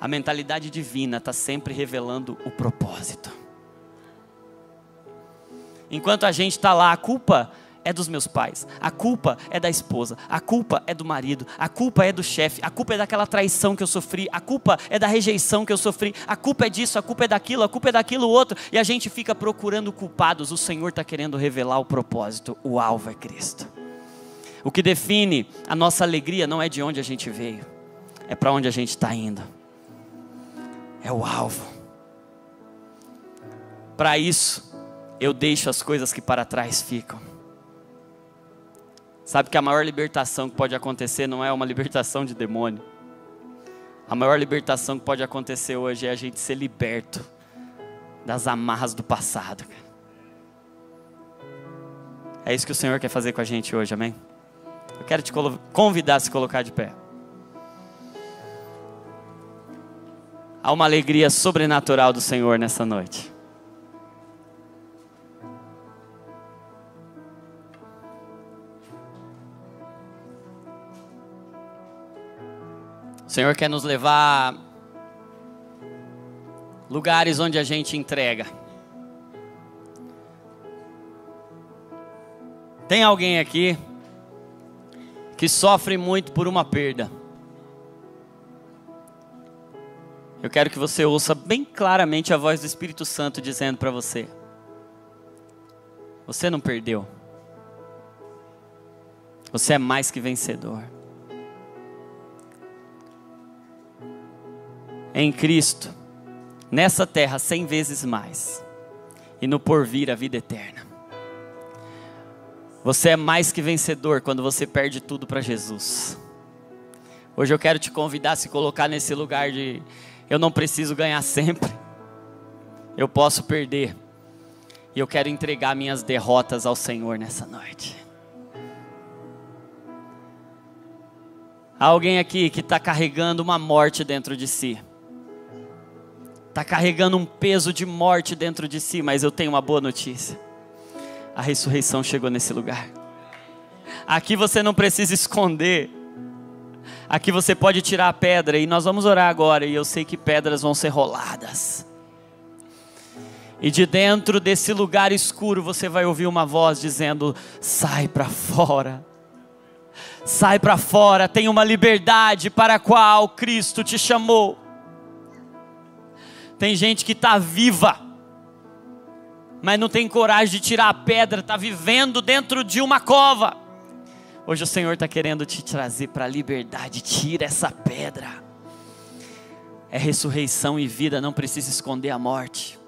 A mentalidade divina está sempre revelando o propósito. Enquanto a gente está lá, a culpa é dos meus pais, a culpa é da esposa, a culpa é do marido, a culpa é do chefe, a culpa é daquela traição que eu sofri, a culpa é da rejeição que eu sofri, a culpa é disso, a culpa é daquilo, a culpa é daquilo outro, e a gente fica procurando culpados. O Senhor está querendo revelar o propósito, o alvo é Cristo. O que define a nossa alegria não é de onde a gente veio, é para onde a gente está indo, é o alvo. Para isso, eu deixo as coisas que para trás ficam Sabe que a maior libertação que pode acontecer não é uma libertação de demônio. A maior libertação que pode acontecer hoje é a gente ser liberto das amarras do passado. É isso que o Senhor quer fazer com a gente hoje, amém? Eu quero te convidar a se colocar de pé. Há uma alegria sobrenatural do Senhor nessa noite. O Senhor quer nos levar lugares onde a gente entrega. Tem alguém aqui que sofre muito por uma perda? Eu quero que você ouça bem claramente a voz do Espírito Santo dizendo para você: Você não perdeu. Você é mais que vencedor. em Cristo, nessa terra cem vezes mais, e no porvir a vida eterna. Você é mais que vencedor quando você perde tudo para Jesus. Hoje eu quero te convidar a se colocar nesse lugar de eu não preciso ganhar sempre. Eu posso perder. E eu quero entregar minhas derrotas ao Senhor nessa noite. Há alguém aqui que está carregando uma morte dentro de si está carregando um peso de morte dentro de si, mas eu tenho uma boa notícia: a ressurreição chegou nesse lugar. Aqui você não precisa esconder. Aqui você pode tirar a pedra e nós vamos orar agora. E eu sei que pedras vão ser roladas. E de dentro desse lugar escuro você vai ouvir uma voz dizendo: sai para fora. Sai para fora, tem uma liberdade para a qual Cristo te chamou. Tem gente que está viva, mas não tem coragem de tirar a pedra, está vivendo dentro de uma cova. Hoje o Senhor está querendo te trazer para a liberdade, tira essa pedra. É ressurreição e vida, não precisa esconder a morte.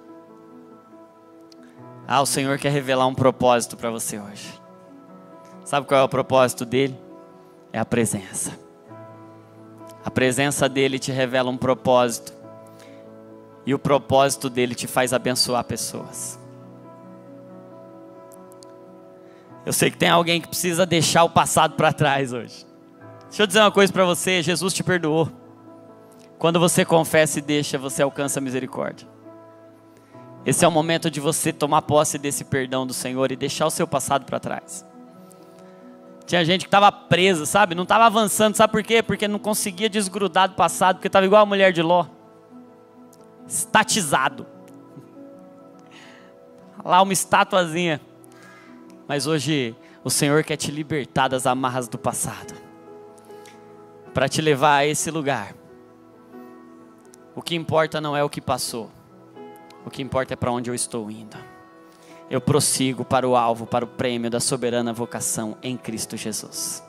Ah, o Senhor quer revelar um propósito para você hoje. Sabe qual é o propósito dele? É a presença. A presença dele te revela um propósito e o propósito dele te faz abençoar pessoas. Eu sei que tem alguém que precisa deixar o passado para trás hoje. Deixa eu dizer uma coisa para você: Jesus te perdoou. Quando você confessa e deixa, você alcança a misericórdia. Esse é o momento de você tomar posse desse perdão do Senhor e deixar o seu passado para trás. Tinha gente que estava presa, sabe? Não estava avançando, sabe por quê? Porque não conseguia desgrudar do passado, porque estava igual a mulher de Ló estatizado. Lá uma estatuazinha. Mas hoje o Senhor quer te libertar das amarras do passado. Para te levar a esse lugar. O que importa não é o que passou. O que importa é para onde eu estou indo. Eu prossigo para o alvo, para o prêmio da soberana vocação em Cristo Jesus.